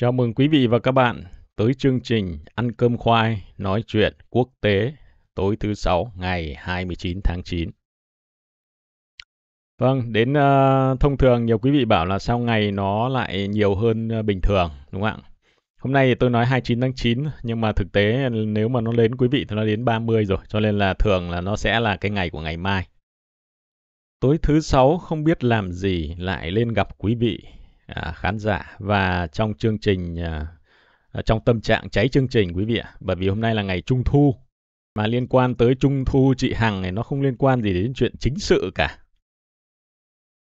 Chào mừng quý vị và các bạn tới chương trình Ăn cơm khoai nói chuyện quốc tế tối thứ sáu ngày 29 tháng 9. Vâng, đến uh, thông thường nhiều quý vị bảo là sau ngày nó lại nhiều hơn uh, bình thường, đúng không ạ? Hôm nay tôi nói 29 tháng 9 nhưng mà thực tế nếu mà nó đến quý vị thì nó đến 30 rồi, cho nên là thường là nó sẽ là cái ngày của ngày mai. Tối thứ sáu không biết làm gì lại lên gặp quý vị à, khán giả và trong chương trình à, à, trong tâm trạng cháy chương trình quý vị ạ bởi vì hôm nay là ngày trung thu mà liên quan tới trung thu chị hằng này nó không liên quan gì đến chuyện chính sự cả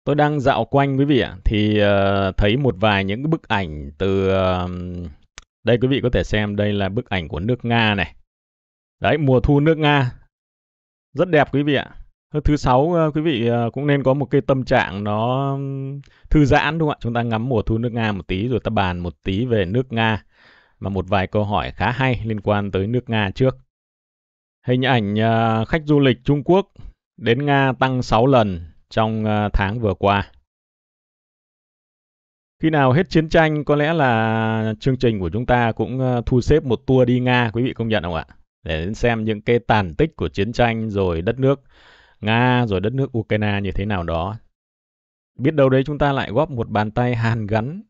tôi đang dạo quanh quý vị ạ thì uh, thấy một vài những cái bức ảnh từ uh, đây quý vị có thể xem đây là bức ảnh của nước nga này đấy mùa thu nước nga rất đẹp quý vị ạ Ờ, thứ sáu, ờ, quý vị ờ, cũng nên có một cái tâm trạng nó thư giãn đúng không ạ? Chúng ta ngắm mùa thu nước Nga một tí rồi ta bàn một tí về nước Nga mà một vài câu hỏi khá hay liên quan tới nước Nga trước. Hình ảnh khách du lịch Trung Quốc đến Nga tăng 6 lần trong tháng vừa qua. Khi nào hết chiến tranh có lẽ là chương trình của chúng ta cũng thu xếp một tour đi Nga quý vị công nhận không ạ? Để đến xem những cái tàn tích của chiến tranh rồi đất nước Nga rồi đất nước Ukraine như thế nào đó. Biết đâu đấy chúng ta lại góp một bàn tay hàn gắn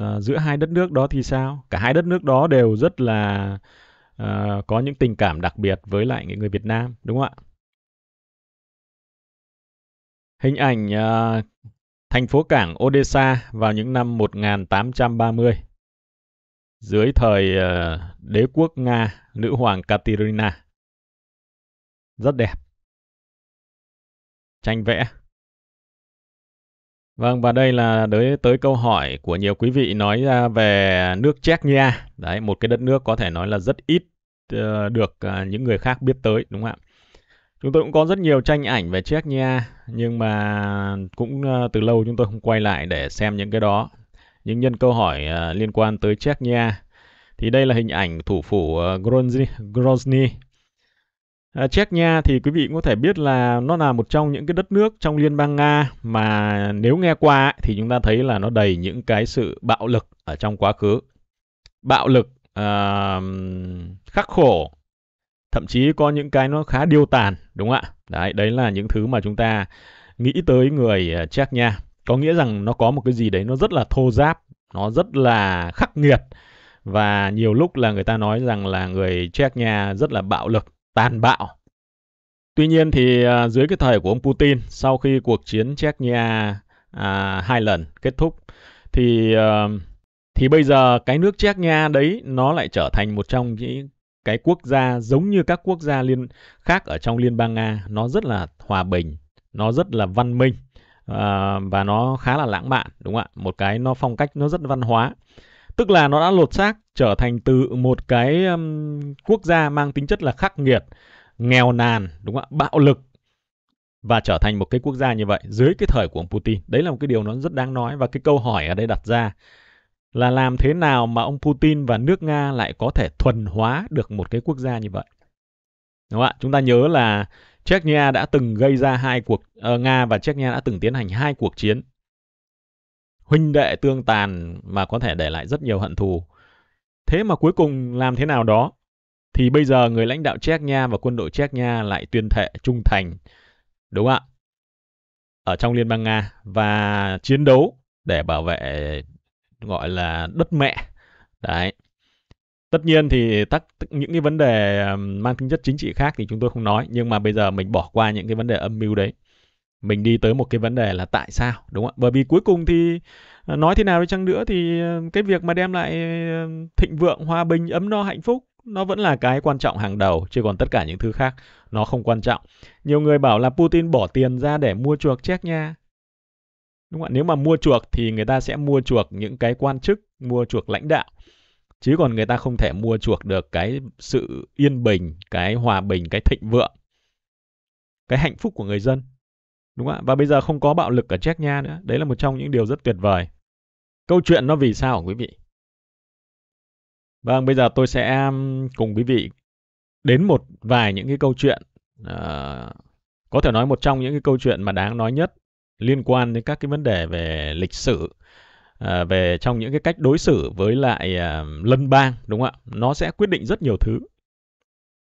à, giữa hai đất nước đó thì sao? Cả hai đất nước đó đều rất là à, có những tình cảm đặc biệt với lại những người Việt Nam, đúng không ạ? Hình ảnh à, thành phố cảng Odessa vào những năm 1830 dưới thời đế quốc Nga, nữ hoàng Katerina. Rất đẹp tranh vẽ. Vâng, và đây là tới, tới câu hỏi của nhiều quý vị nói ra về nước Czech nha. Đấy, một cái đất nước có thể nói là rất ít uh, được uh, những người khác biết tới, đúng không ạ? Chúng tôi cũng có rất nhiều tranh ảnh về Czech nha, nhưng mà cũng uh, từ lâu chúng tôi không quay lại để xem những cái đó. Nhưng nhân câu hỏi uh, liên quan tới Czech nha, thì đây là hình ảnh thủ phủ uh, Grozny, Grozny À, Chechnya thì quý vị cũng có thể biết là nó là một trong những cái đất nước trong liên bang Nga mà nếu nghe qua thì chúng ta thấy là nó đầy những cái sự bạo lực ở trong quá khứ. Bạo lực uh, khắc khổ, thậm chí có những cái nó khá điêu tàn, đúng không ạ? Đấy, đấy là những thứ mà chúng ta nghĩ tới người à, Chechnya. Có nghĩa rằng nó có một cái gì đấy nó rất là thô giáp, nó rất là khắc nghiệt và nhiều lúc là người ta nói rằng là người Chechnya rất là bạo lực tàn bạo. Tuy nhiên thì à, dưới cái thời của ông Putin, sau khi cuộc chiến Chechnya à, hai lần kết thúc, thì à, thì bây giờ cái nước Chechnya đấy nó lại trở thành một trong những cái quốc gia giống như các quốc gia liên khác ở trong liên bang Nga, nó rất là hòa bình, nó rất là văn minh à, và nó khá là lãng mạn, đúng không ạ? Một cái nó phong cách nó rất văn hóa Tức là nó đã lột xác trở thành từ một cái um, quốc gia mang tính chất là khắc nghiệt, nghèo nàn, đúng không ạ? Bạo lực và trở thành một cái quốc gia như vậy dưới cái thời của ông Putin. Đấy là một cái điều nó rất đáng nói và cái câu hỏi ở đây đặt ra là làm thế nào mà ông Putin và nước Nga lại có thể thuần hóa được một cái quốc gia như vậy. Đúng không ạ? Chúng ta nhớ là Chechnya đã từng gây ra hai cuộc uh, Nga và Chechnya đã từng tiến hành hai cuộc chiến huynh đệ tương tàn mà có thể để lại rất nhiều hận thù. Thế mà cuối cùng làm thế nào đó thì bây giờ người lãnh đạo Czech Nha và quân đội Czech Nha lại tuyên thệ trung thành, đúng không ạ? Ở trong Liên bang Nga và chiến đấu để bảo vệ gọi là đất mẹ. Đấy. Tất nhiên thì tắc, những cái vấn đề mang tính chất chính trị khác thì chúng tôi không nói, nhưng mà bây giờ mình bỏ qua những cái vấn đề âm mưu đấy mình đi tới một cái vấn đề là tại sao đúng không ạ bởi vì cuối cùng thì à, nói thế nào đi chăng nữa thì à, cái việc mà đem lại à, thịnh vượng hòa bình ấm no hạnh phúc nó vẫn là cái quan trọng hàng đầu chứ còn tất cả những thứ khác nó không quan trọng nhiều người bảo là putin bỏ tiền ra để mua chuộc chét nha đúng không ạ nếu mà mua chuộc thì người ta sẽ mua chuộc những cái quan chức mua chuộc lãnh đạo chứ còn người ta không thể mua chuộc được cái sự yên bình cái hòa bình cái thịnh vượng cái hạnh phúc của người dân Đúng không ạ? Và bây giờ không có bạo lực ở Chechnya nữa. Đấy là một trong những điều rất tuyệt vời. Câu chuyện nó vì sao quý vị? Vâng, bây giờ tôi sẽ cùng quý vị đến một vài những cái câu chuyện uh, có thể nói một trong những cái câu chuyện mà đáng nói nhất liên quan đến các cái vấn đề về lịch sử uh, về trong những cái cách đối xử với lại uh, ờ, lân bang đúng không ạ? Nó sẽ quyết định rất nhiều thứ.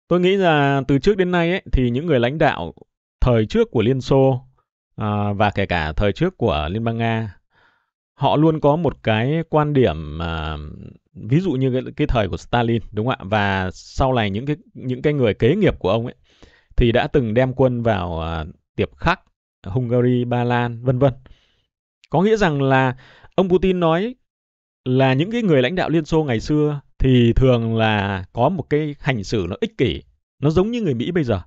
Tôi nghĩ là từ trước đến nay ấy, thì những người lãnh đạo thời trước của Liên Xô À, và kể cả thời trước của Liên bang Nga họ luôn có một cái quan điểm à, ví dụ như cái, cái thời của Stalin đúng không ạ và sau này những cái những cái người kế nghiệp của ông ấy thì đã từng đem quân vào à, Tiệp Khắc, Hungary, Ba Lan vân vân có nghĩa rằng là ông Putin nói là những cái người lãnh đạo Liên Xô ngày xưa thì thường là có một cái hành xử nó ích kỷ nó giống như người Mỹ bây giờ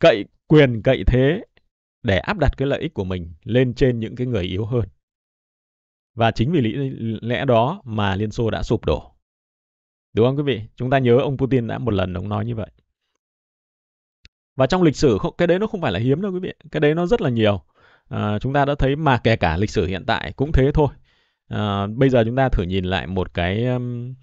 cậy quyền cậy thế để áp đặt cái lợi ích của mình lên trên những cái người yếu hơn. Và chính vì lý lẽ đó mà Liên Xô đã sụp đổ. Đúng không quý vị? Chúng ta nhớ ông Putin đã một lần ông nói như vậy. Và trong lịch sử cái đấy nó không phải là hiếm đâu quý vị, cái đấy nó rất là nhiều. À, chúng ta đã thấy mà kể cả lịch sử hiện tại cũng thế thôi. À, bây giờ chúng ta thử nhìn lại một cái um,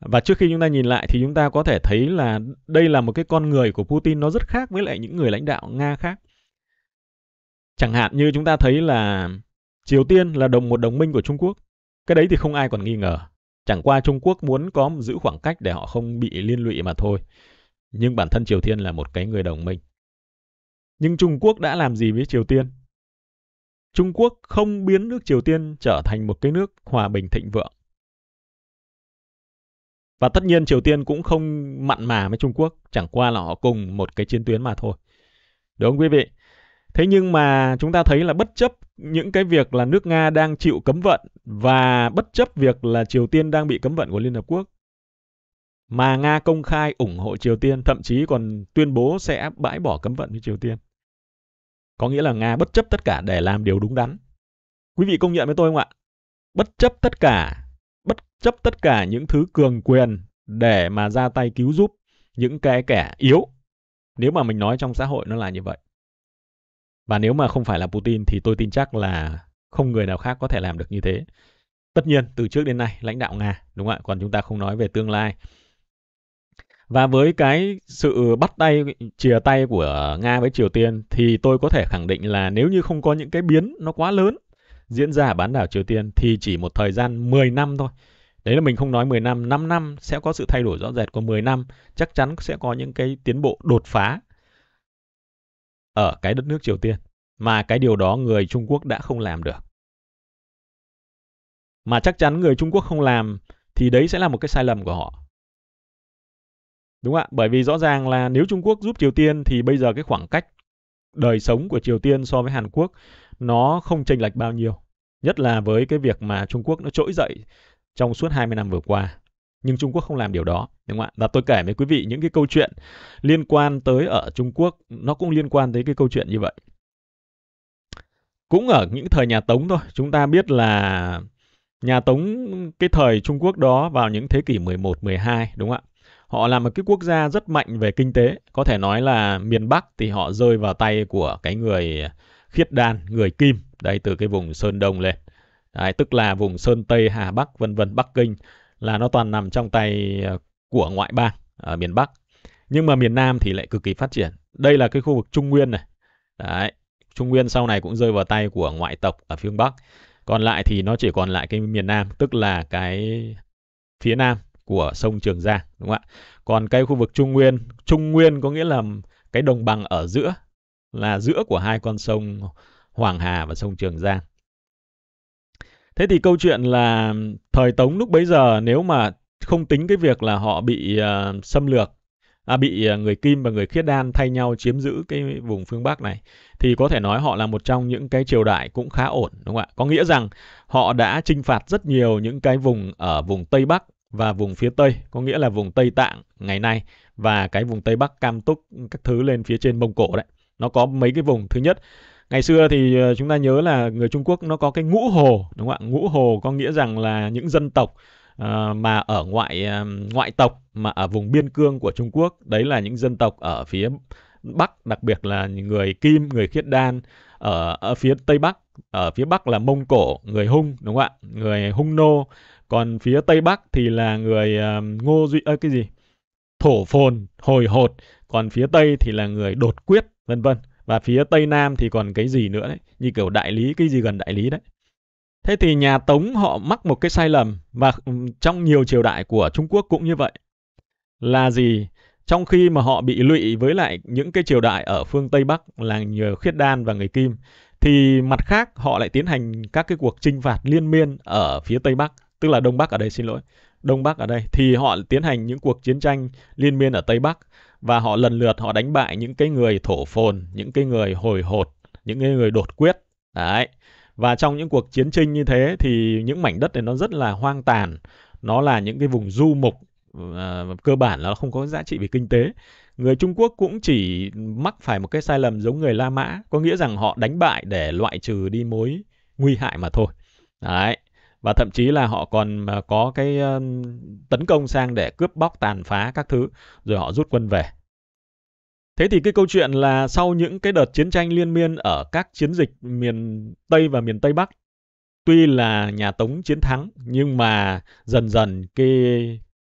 và trước khi chúng ta nhìn lại thì chúng ta có thể thấy là đây là một cái con người của Putin nó rất khác với lại những người lãnh đạo Nga khác. Chẳng hạn như chúng ta thấy là Triều Tiên là đồng một đồng minh của Trung Quốc. Cái đấy thì không ai còn nghi ngờ. Chẳng qua Trung Quốc muốn có giữ khoảng cách để họ không bị liên lụy mà thôi. Nhưng bản thân Triều Tiên là một cái người đồng minh. Nhưng Trung Quốc đã làm gì với Triều Tiên? Trung Quốc không biến nước Triều Tiên trở thành một cái nước hòa bình thịnh vượng. Và tất nhiên Triều Tiên cũng không mặn mà với Trung Quốc, chẳng qua là họ cùng một cái chiến tuyến mà thôi. Đúng không quý vị? Thế nhưng mà chúng ta thấy là bất chấp những cái việc là nước Nga đang chịu cấm vận và bất chấp việc là Triều Tiên đang bị cấm vận của Liên Hợp Quốc mà Nga công khai ủng hộ Triều Tiên, thậm chí còn tuyên bố sẽ bãi bỏ cấm vận với Triều Tiên. Có nghĩa là Nga bất chấp tất cả để làm điều đúng đắn. Quý vị công nhận với tôi không ạ? Bất chấp tất cả, bất chấp tất cả những thứ cường quyền để mà ra tay cứu giúp những cái kẻ yếu. Nếu mà mình nói trong xã hội nó là như vậy. Và nếu mà không phải là Putin thì tôi tin chắc là không người nào khác có thể làm được như thế. Tất nhiên, từ trước đến nay, lãnh đạo Nga, đúng không ạ? Còn chúng ta không nói về tương lai. Và với cái sự bắt tay, chìa tay của Nga với Triều Tiên thì tôi có thể khẳng định là nếu như không có những cái biến nó quá lớn diễn ra ở bán đảo Triều Tiên thì chỉ một thời gian 10 năm thôi. Đấy là mình không nói 10 năm, 5 năm sẽ có sự thay đổi rõ rệt. của 10 năm chắc chắn sẽ có những cái tiến bộ đột phá ở cái đất nước Triều Tiên, mà cái điều đó người Trung Quốc đã không làm được. Mà chắc chắn người Trung Quốc không làm thì đấy sẽ là một cái sai lầm của họ. Đúng ạ, bởi vì rõ ràng là nếu Trung Quốc giúp Triều Tiên thì bây giờ cái khoảng cách đời sống của Triều Tiên so với Hàn Quốc nó không chênh lệch bao nhiêu. Nhất là với cái việc mà Trung Quốc nó trỗi dậy trong suốt 20 năm vừa qua nhưng Trung Quốc không làm điều đó đúng không ạ và tôi kể với quý vị những cái câu chuyện liên quan tới ở Trung Quốc nó cũng liên quan tới cái câu chuyện như vậy cũng ở những thời nhà Tống thôi chúng ta biết là nhà Tống cái thời Trung Quốc đó vào những thế kỷ 11 12 đúng không ạ họ là một cái quốc gia rất mạnh về kinh tế có thể nói là miền Bắc thì họ rơi vào tay của cái người khiết đan người Kim đây từ cái vùng Sơn Đông lên Đấy, tức là vùng Sơn Tây, Hà Bắc, vân vân Bắc Kinh là nó toàn nằm trong tay ờ, của ngoại bang ở miền Bắc. Nhưng mà miền Nam thì lại cực kỳ phát triển. Đây là cái khu vực Trung Nguyên này. Đấy, Trung Nguyên sau này cũng rơi vào tay của ngoại tộc ở phương Bắc. Còn lại thì nó chỉ còn lại cái miền Nam, tức là cái phía Nam của sông Trường Giang, đúng không ạ? Còn cái khu vực Trung Nguyên, Trung Nguyên có nghĩa là cái đồng bằng ở giữa, là giữa của hai con sông Hoàng Hà và sông Trường Giang. Thế thì câu chuyện là thời Tống lúc bấy giờ nếu mà không tính cái việc là họ bị uh, xâm lược à, bị ờ, người Kim và người Khiết Đan thay nhau chiếm giữ cái vùng phương Bắc này thì có thể nói họ là một trong những cái triều đại cũng khá ổn đúng không ạ? Có nghĩa rằng họ đã chinh phạt rất nhiều những cái vùng ở vùng Tây Bắc và vùng phía Tây, có nghĩa là vùng Tây Tạng ngày nay và cái vùng Tây Bắc Cam Túc các thứ lên phía trên Mông Cổ đấy. Nó có mấy cái vùng thứ nhất ngày xưa thì ờ, chúng ta nhớ là người Trung Quốc nó có cái ngũ hồ đúng không ạ ngũ hồ có nghĩa rằng là những dân tộc ờ, mà ở ngoại ờ, ngoại tộc mà ở vùng biên cương của Trung Quốc đấy là những dân tộc ở phía Bắc đặc biệt là người Kim người Khiết Đan ở, ở phía Tây Bắc ở phía Bắc là Mông Cổ người Hung đúng không ạ người Hung Nô còn phía Tây Bắc thì là người Ngô Duy ơi cái gì thổ phồn hồi hột còn phía Tây thì là người đột quyết vân vân và phía tây nam thì còn cái gì nữa đấy như kiểu đại lý cái gì gần đại lý đấy thế thì nhà tống họ mắc một cái sai lầm và trong nhiều triều đại của trung quốc cũng như vậy là gì trong khi mà họ bị lụy với lại những cái triều đại ở phương tây bắc là nhờ khiết đan và người kim thì mặt khác họ lại tiến hành các cái cuộc chinh phạt liên miên ở phía tây bắc tức là đông bắc ở đây xin lỗi đông bắc ở đây thì họ tiến hành những cuộc chiến tranh liên miên ở tây bắc và họ lần lượt họ đánh bại những cái người thổ phồn, những cái người hồi hột, những cái người đột quyết. Đấy. Và trong những cuộc chiến tranh như thế thì những mảnh đất này nó rất là hoang tàn, nó là những cái vùng du mục ờ, cơ bản là nó không có giá trị về kinh tế. Người Trung Quốc cũng chỉ mắc phải một cái sai lầm giống người La Mã, có nghĩa rằng họ đánh bại để loại trừ đi mối nguy hại mà thôi. Đấy và thậm chí là họ còn ờ, có cái ờ, tấn công sang để cướp bóc tàn phá các thứ rồi họ rút quân về Thế thì cái câu chuyện là sau những cái đợt chiến tranh liên miên ở các chiến dịch miền Tây và miền Tây Bắc, tuy là nhà Tống chiến thắng nhưng mà dần dần cái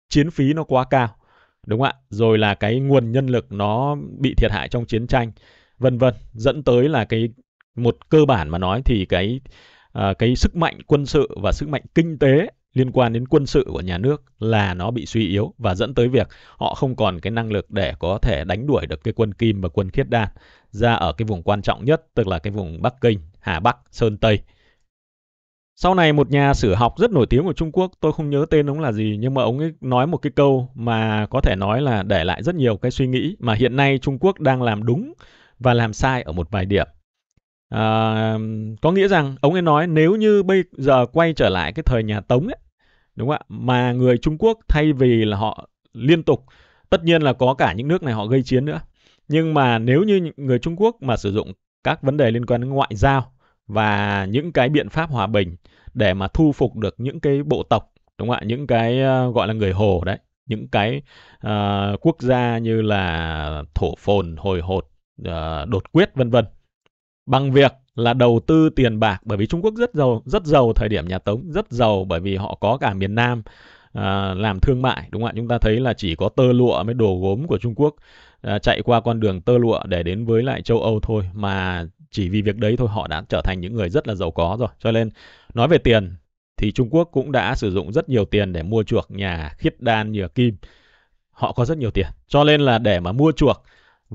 chiến phí nó quá cao, đúng không ạ? Rồi là cái nguồn nhân lực nó bị thiệt hại trong chiến tranh, vân vân, dẫn tới là cái một cơ bản mà nói thì cái Ờ, cái sức mạnh quân sự và sức mạnh kinh tế liên quan đến quân sự của nhà nước là nó bị suy yếu và dẫn tới việc họ không còn cái năng lực để có thể đánh đuổi được cái quân Kim và quân Khiết Đan ra ở cái vùng quan trọng nhất tức là cái vùng Bắc Kinh, Hà Bắc, Sơn Tây. Sau này một nhà sử học rất nổi tiếng của Trung Quốc, tôi không nhớ tên ông là gì nhưng mà ông ấy nói một cái câu mà có thể nói là để lại rất nhiều cái suy nghĩ mà hiện nay Trung Quốc đang làm đúng và làm sai ở một vài điểm à, có nghĩa rằng ông ấy nói nếu như bây giờ quay trở lại cái thời nhà Tống ấy, đúng không ạ? Mà người Trung Quốc thay vì là họ liên tục tất nhiên là có cả những nước này họ gây chiến nữa. Nhưng mà nếu như người Trung Quốc mà sử dụng các vấn đề liên quan đến ngoại giao và những cái biện pháp hòa bình để mà thu phục được những cái bộ tộc đúng không ạ những cái ờ, gọi là người hồ đấy những cái uh, quốc gia như là thổ phồn hồi hột uh, đột quyết vân vân bằng việc là đầu tư tiền bạc bởi vì Trung Quốc rất giàu rất giàu thời điểm nhà Tống rất giàu bởi vì họ có cả miền Nam à, làm thương mại đúng không ạ chúng ta thấy là chỉ có tơ lụa mới đồ gốm của Trung Quốc à, chạy qua con đường tơ lụa để đến với lại châu Âu thôi mà chỉ vì việc đấy thôi họ đã trở thành những người rất là giàu có rồi cho nên nói về tiền thì Trung Quốc cũng đã sử dụng rất nhiều tiền để mua chuộc nhà khiết đan nhờ kim họ có rất nhiều tiền cho nên là để mà mua chuộc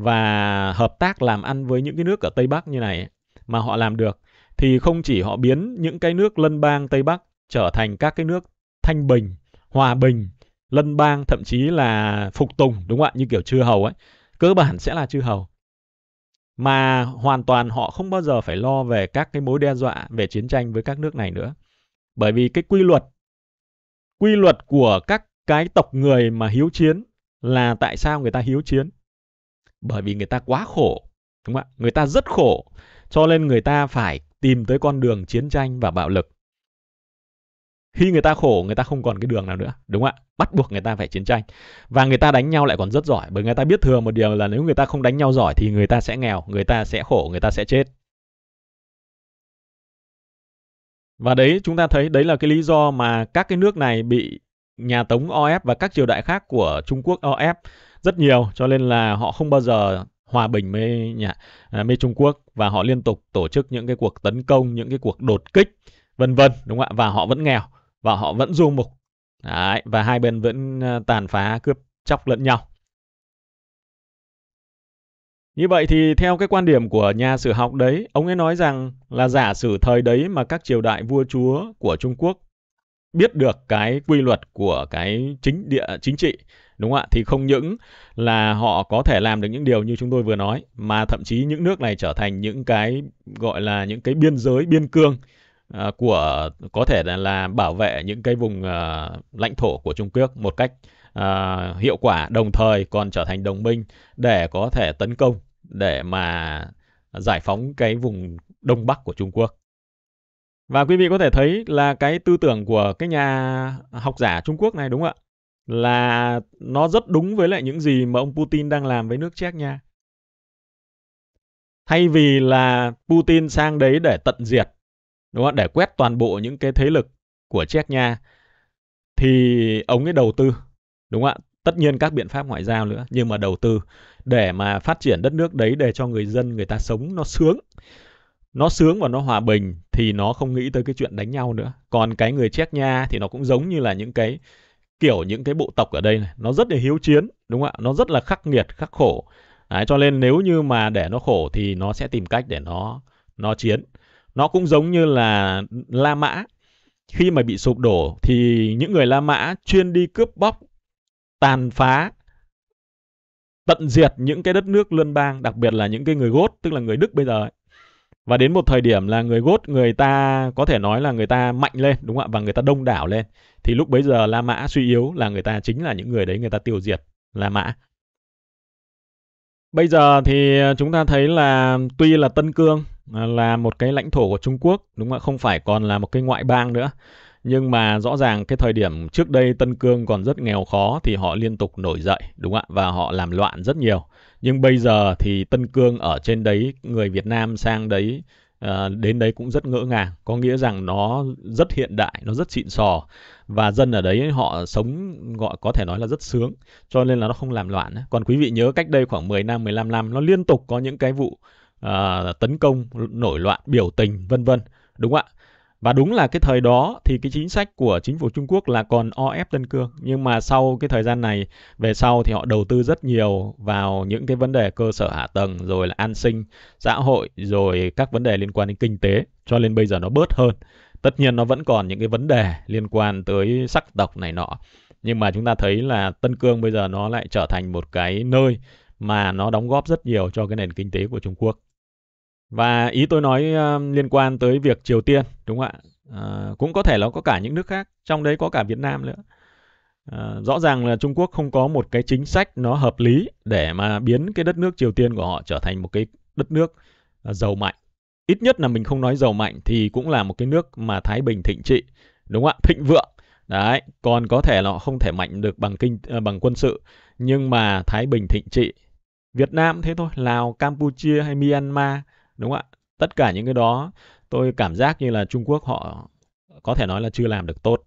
và hợp tác làm ăn với những cái nước ở Tây Bắc như này mà họ làm được thì không chỉ họ biến những cái nước lân bang Tây Bắc trở thành các cái nước thanh bình, hòa bình, lân bang thậm chí là phục tùng đúng không ạ như kiểu chư hầu ấy cơ bản sẽ là chư hầu mà hoàn toàn họ không bao giờ phải lo về các cái mối đe dọa về chiến tranh với các nước này nữa bởi vì cái quy luật quy luật của các cái tộc người mà hiếu chiến là tại sao người ta hiếu chiến bởi vì người ta quá khổ đúng không ạ người ta rất khổ cho nên người ta phải tìm tới con đường chiến tranh và bạo lực khi người ta khổ người ta không còn cái đường nào nữa đúng không ạ bắt buộc người ta phải chiến tranh và người ta đánh nhau lại còn rất giỏi bởi người ta biết thừa một điều là nếu người ta không đánh nhau giỏi thì người ta sẽ nghèo người ta sẽ khổ người ta sẽ chết và đấy chúng ta thấy đấy là cái lý do mà các cái nước này bị nhà tống o ép và các triều đại khác của Trung Quốc o ép rất nhiều cho nên là họ không bao giờ hòa bình với nhà mê à, Trung Quốc và họ liên tục tổ chức những cái cuộc tấn công, những cái cuộc đột kích vân vân đúng không ạ? Và họ vẫn nghèo và họ vẫn du mục. Đấy, và hai bên vẫn à, tàn phá cướp chóc lẫn nhau. Như vậy thì theo cái quan điểm của nhà sử học đấy, ông ấy nói rằng là giả sử thời đấy mà các triều đại vua chúa của Trung Quốc biết được cái quy luật của cái chính địa chính trị đúng không ạ thì không những là họ có thể làm được những điều như chúng tôi vừa nói mà thậm chí những nước này trở thành những cái gọi là những cái biên giới biên cương uh, của có thể là, là bảo vệ những cái vùng uh, lãnh thổ của Trung Quốc một cách uh, hiệu quả đồng thời còn trở thành đồng minh để có thể tấn công để mà giải phóng cái vùng đông bắc của Trung Quốc. Và quý vị có thể thấy là cái tư tưởng của cái nhà học giả Trung Quốc này đúng không ạ? là nó rất đúng với lại những gì mà ông Putin đang làm với nước Séc nha. Thay vì là Putin sang đấy để tận diệt, đúng không? để quét toàn bộ những cái thế lực của Séc nha, thì ông ấy đầu tư, đúng không ạ? Tất nhiên các biện pháp ngoại giao nữa, nhưng mà đầu tư để mà phát triển đất nước đấy để cho người dân người ta sống nó sướng nó sướng và nó hòa bình thì nó không nghĩ tới cái chuyện đánh nhau nữa. Còn cái người Czech Nha thì nó cũng giống như là những cái kiểu những cái bộ tộc ở đây này nó rất là hiếu chiến đúng không ạ nó rất là khắc nghiệt khắc khổ Đấy, cho nên nếu như mà để nó khổ thì nó sẽ tìm cách để nó nó chiến nó cũng giống như là La Mã khi mà bị sụp đổ thì những người La Mã chuyên đi cướp bóc tàn phá tận diệt những cái đất nước lân bang đặc biệt là những cái người Gốt tức là người Đức bây giờ ấy. và đến một thời điểm là người Gốt người ta có thể nói là người ta mạnh lên đúng không ạ và người ta đông đảo lên thì lúc bấy giờ La Mã suy yếu là người ta chính là những người đấy người ta tiêu diệt La Mã. Bây giờ thì chúng ta thấy là tuy là Tân Cương à, là một cái lãnh thổ của Trung Quốc đúng không ạ, không phải còn là một cái ngoại bang nữa. Nhưng mà rõ ràng cái thời điểm trước đây Tân Cương còn rất nghèo khó thì họ liên tục nổi dậy đúng không ạ và họ làm loạn rất nhiều. Nhưng bây giờ thì Tân Cương ở trên đấy người Việt Nam sang đấy à, đến đấy cũng rất ngỡ ngàng có nghĩa rằng nó rất hiện đại nó rất xịn sò và dân ở đấy họ sống gọi có thể nói là rất sướng cho nên là nó không làm loạn còn quý vị nhớ cách đây khoảng 10 năm 15 năm nó liên tục có những cái vụ à, tấn công nổi loạn biểu tình vân vân đúng không ạ và đúng là cái thời đó thì cái chính sách của chính phủ Trung Quốc là còn o ép Tân Cương. Nhưng mà sau cái thời gian này, về sau thì họ đầu tư rất nhiều vào những cái vấn đề cơ sở hạ tầng, rồi là an sinh, xã hội, rồi các vấn đề liên quan đến kinh tế. Cho nên bây giờ nó bớt hơn. Tất nhiên nó vẫn còn những cái vấn đề liên quan tới sắc tộc này nọ. Nhưng mà chúng ta thấy là Tân Cương bây giờ nó lại trở thành một cái nơi mà nó đóng góp rất nhiều cho cái nền kinh tế của Trung Quốc. Và ý tôi nói uh, liên quan tới việc Triều Tiên, đúng không ạ? À, cũng có thể là có cả những nước khác, trong đấy có cả Việt Nam nữa. À, rõ ràng là Trung Quốc không có một cái chính sách nó hợp lý để mà biến cái đất nước Triều Tiên của họ trở thành một cái đất nước uh, giàu mạnh. Ít nhất là mình không nói giàu mạnh thì cũng là một cái nước mà Thái Bình thịnh trị, đúng không ạ? Thịnh vượng. Đấy, còn có thể là họ không thể mạnh được bằng kinh uh, bằng quân sự, nhưng mà Thái Bình thịnh trị. Việt Nam thế thôi, Lào, Campuchia hay Myanmar đúng không ạ tất cả những cái đó tôi cảm giác như là trung quốc họ có thể nói là chưa làm được tốt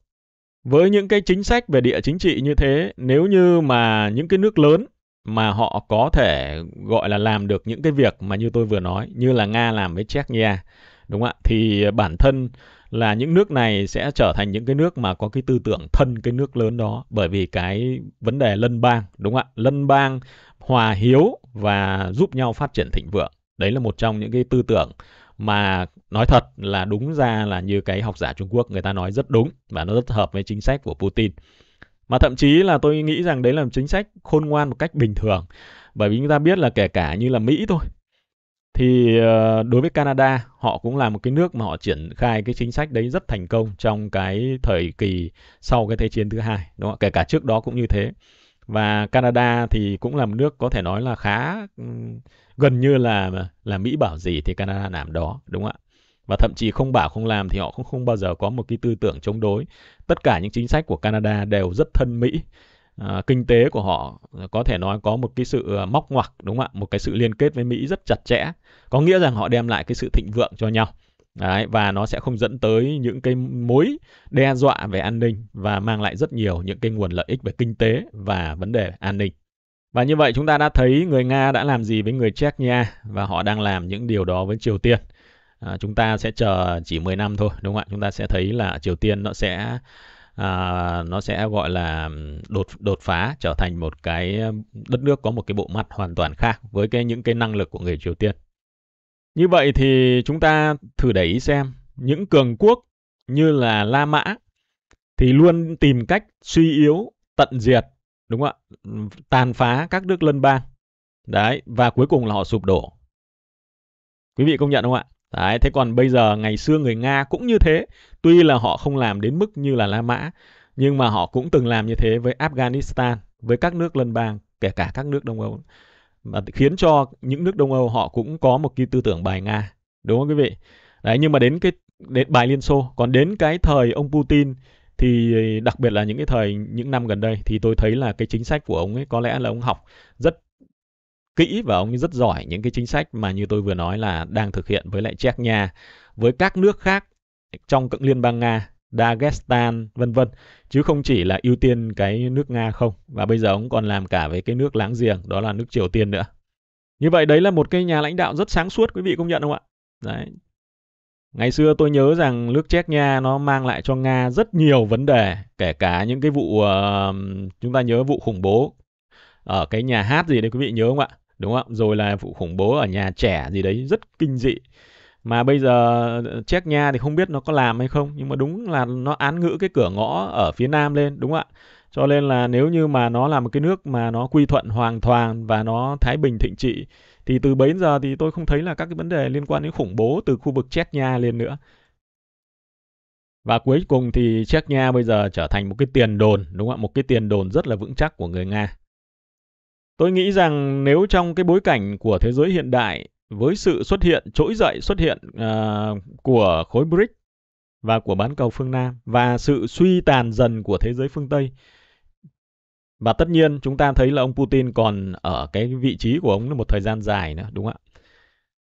với những cái chính sách về địa chính trị như thế nếu như mà những cái nước lớn mà họ có thể gọi là làm được những cái việc mà như tôi vừa nói như là nga làm với chechnya đúng không ạ thì bản thân là những nước này sẽ trở thành những cái nước mà có cái tư tưởng thân cái nước lớn đó bởi vì cái vấn đề lân bang đúng không ạ lân bang hòa hiếu và giúp nhau phát triển thịnh vượng đấy là một trong những cái tư tưởng mà nói thật là đúng ra là như cái học giả Trung Quốc người ta nói rất đúng và nó rất hợp với chính sách của Putin. Mà thậm chí là tôi nghĩ rằng đấy là một chính sách khôn ngoan một cách bình thường. Bởi vì chúng ta biết là kể cả như là Mỹ thôi. Thì ờ, đối với Canada, họ cũng là một cái nước mà họ triển khai cái chính sách đấy rất thành công trong cái thời kỳ sau cái Thế chiến thứ hai, đúng không? Kể cả trước đó cũng như thế và Canada thì cũng là một nước có thể nói là khá ừ, gần như là là Mỹ bảo gì thì Canada làm đó đúng không ạ và thậm chí không bảo không làm thì họ cũng không bao giờ có một cái tư tưởng chống đối tất cả những chính sách của Canada đều rất thân Mỹ à, kinh tế của họ à, có thể nói có một cái sự à, móc ngoặc đúng không ạ một cái sự liên kết với Mỹ rất chặt chẽ có nghĩa rằng họ đem lại cái sự thịnh vượng cho nhau Đấy, và nó sẽ không dẫn tới những cái mối đe dọa về an ninh và mang lại rất nhiều những cái nguồn lợi ích về kinh tế và vấn đề an ninh. Và như vậy chúng ta đã thấy người Nga đã làm gì với người Czech nha và họ đang làm những điều đó với Triều Tiên. À, chúng ta sẽ chờ chỉ 10 năm thôi, đúng không ạ? Chúng ta sẽ thấy là Triều Tiên nó sẽ à, nó sẽ gọi là đột đột phá trở thành một cái đất nước có một cái bộ mặt hoàn toàn khác với cái những cái năng lực của người Triều Tiên. Như vậy thì chúng ta thử để ý xem những cường quốc như là La Mã thì luôn tìm cách suy yếu, tận diệt, đúng không ạ? Tàn phá các nước lân bang. Đấy, và cuối cùng là họ sụp đổ. Quý vị công nhận không ạ? Đấy, thế còn bây giờ ngày xưa người Nga cũng như thế, tuy là họ không làm đến mức như là La Mã, nhưng mà họ cũng từng làm như thế với Afghanistan, với các nước lân bang, kể cả các nước Đông Âu mà khiến cho những nước Đông Âu họ cũng có một cái tư tưởng bài Nga đúng không quý vị đấy nhưng mà đến cái đến bài Liên Xô còn đến cái thời ông Putin thì đặc biệt là những cái thời những năm gần đây thì tôi thấy là cái chính sách của ông ấy có lẽ là ông học rất kỹ và ông rất giỏi những cái chính sách mà như tôi vừa nói là đang thực hiện với lại Czech Nha với các nước khác trong cận liên bang Nga Dagestan vân vân chứ không chỉ là ưu tiên cái nước Nga không và bây giờ ông còn làm cả với cái nước láng giềng đó là nước Triều Tiên nữa. Như vậy đấy là một cái nhà lãnh đạo rất sáng suốt quý vị công nhận không ạ? Đấy. Ngày xưa tôi nhớ rằng nước Chét Nha nó mang lại cho Nga rất nhiều vấn đề, kể cả những cái vụ uh, chúng ta nhớ vụ khủng bố ở cái nhà hát gì đấy quý vị nhớ không ạ? Đúng không? ạ? Rồi là vụ khủng bố ở nhà trẻ gì đấy rất kinh dị mà bây giờ ờ, Czech Nha thì không biết nó có làm hay không nhưng mà đúng là nó án ngữ cái cửa ngõ ở phía nam lên đúng không ạ cho nên là nếu như mà nó là một cái nước mà nó quy thuận hoàn toàn và nó thái bình thịnh trị thì từ bấy giờ thì tôi không thấy là các cái vấn đề liên quan đến khủng bố từ khu vực Czech Nha lên nữa và cuối cùng thì Czech Nha bây giờ trở thành một cái tiền đồn đúng không ạ một cái tiền đồn rất là vững chắc của người Nga Tôi nghĩ rằng nếu trong cái bối cảnh của thế giới hiện đại với sự xuất hiện trỗi dậy xuất hiện uh, của khối BRICS và của bán cầu phương Nam và sự suy tàn dần của thế giới phương Tây. Và tất nhiên chúng ta thấy là ông Putin còn ở cái vị trí của ông một thời gian dài nữa, đúng không ạ?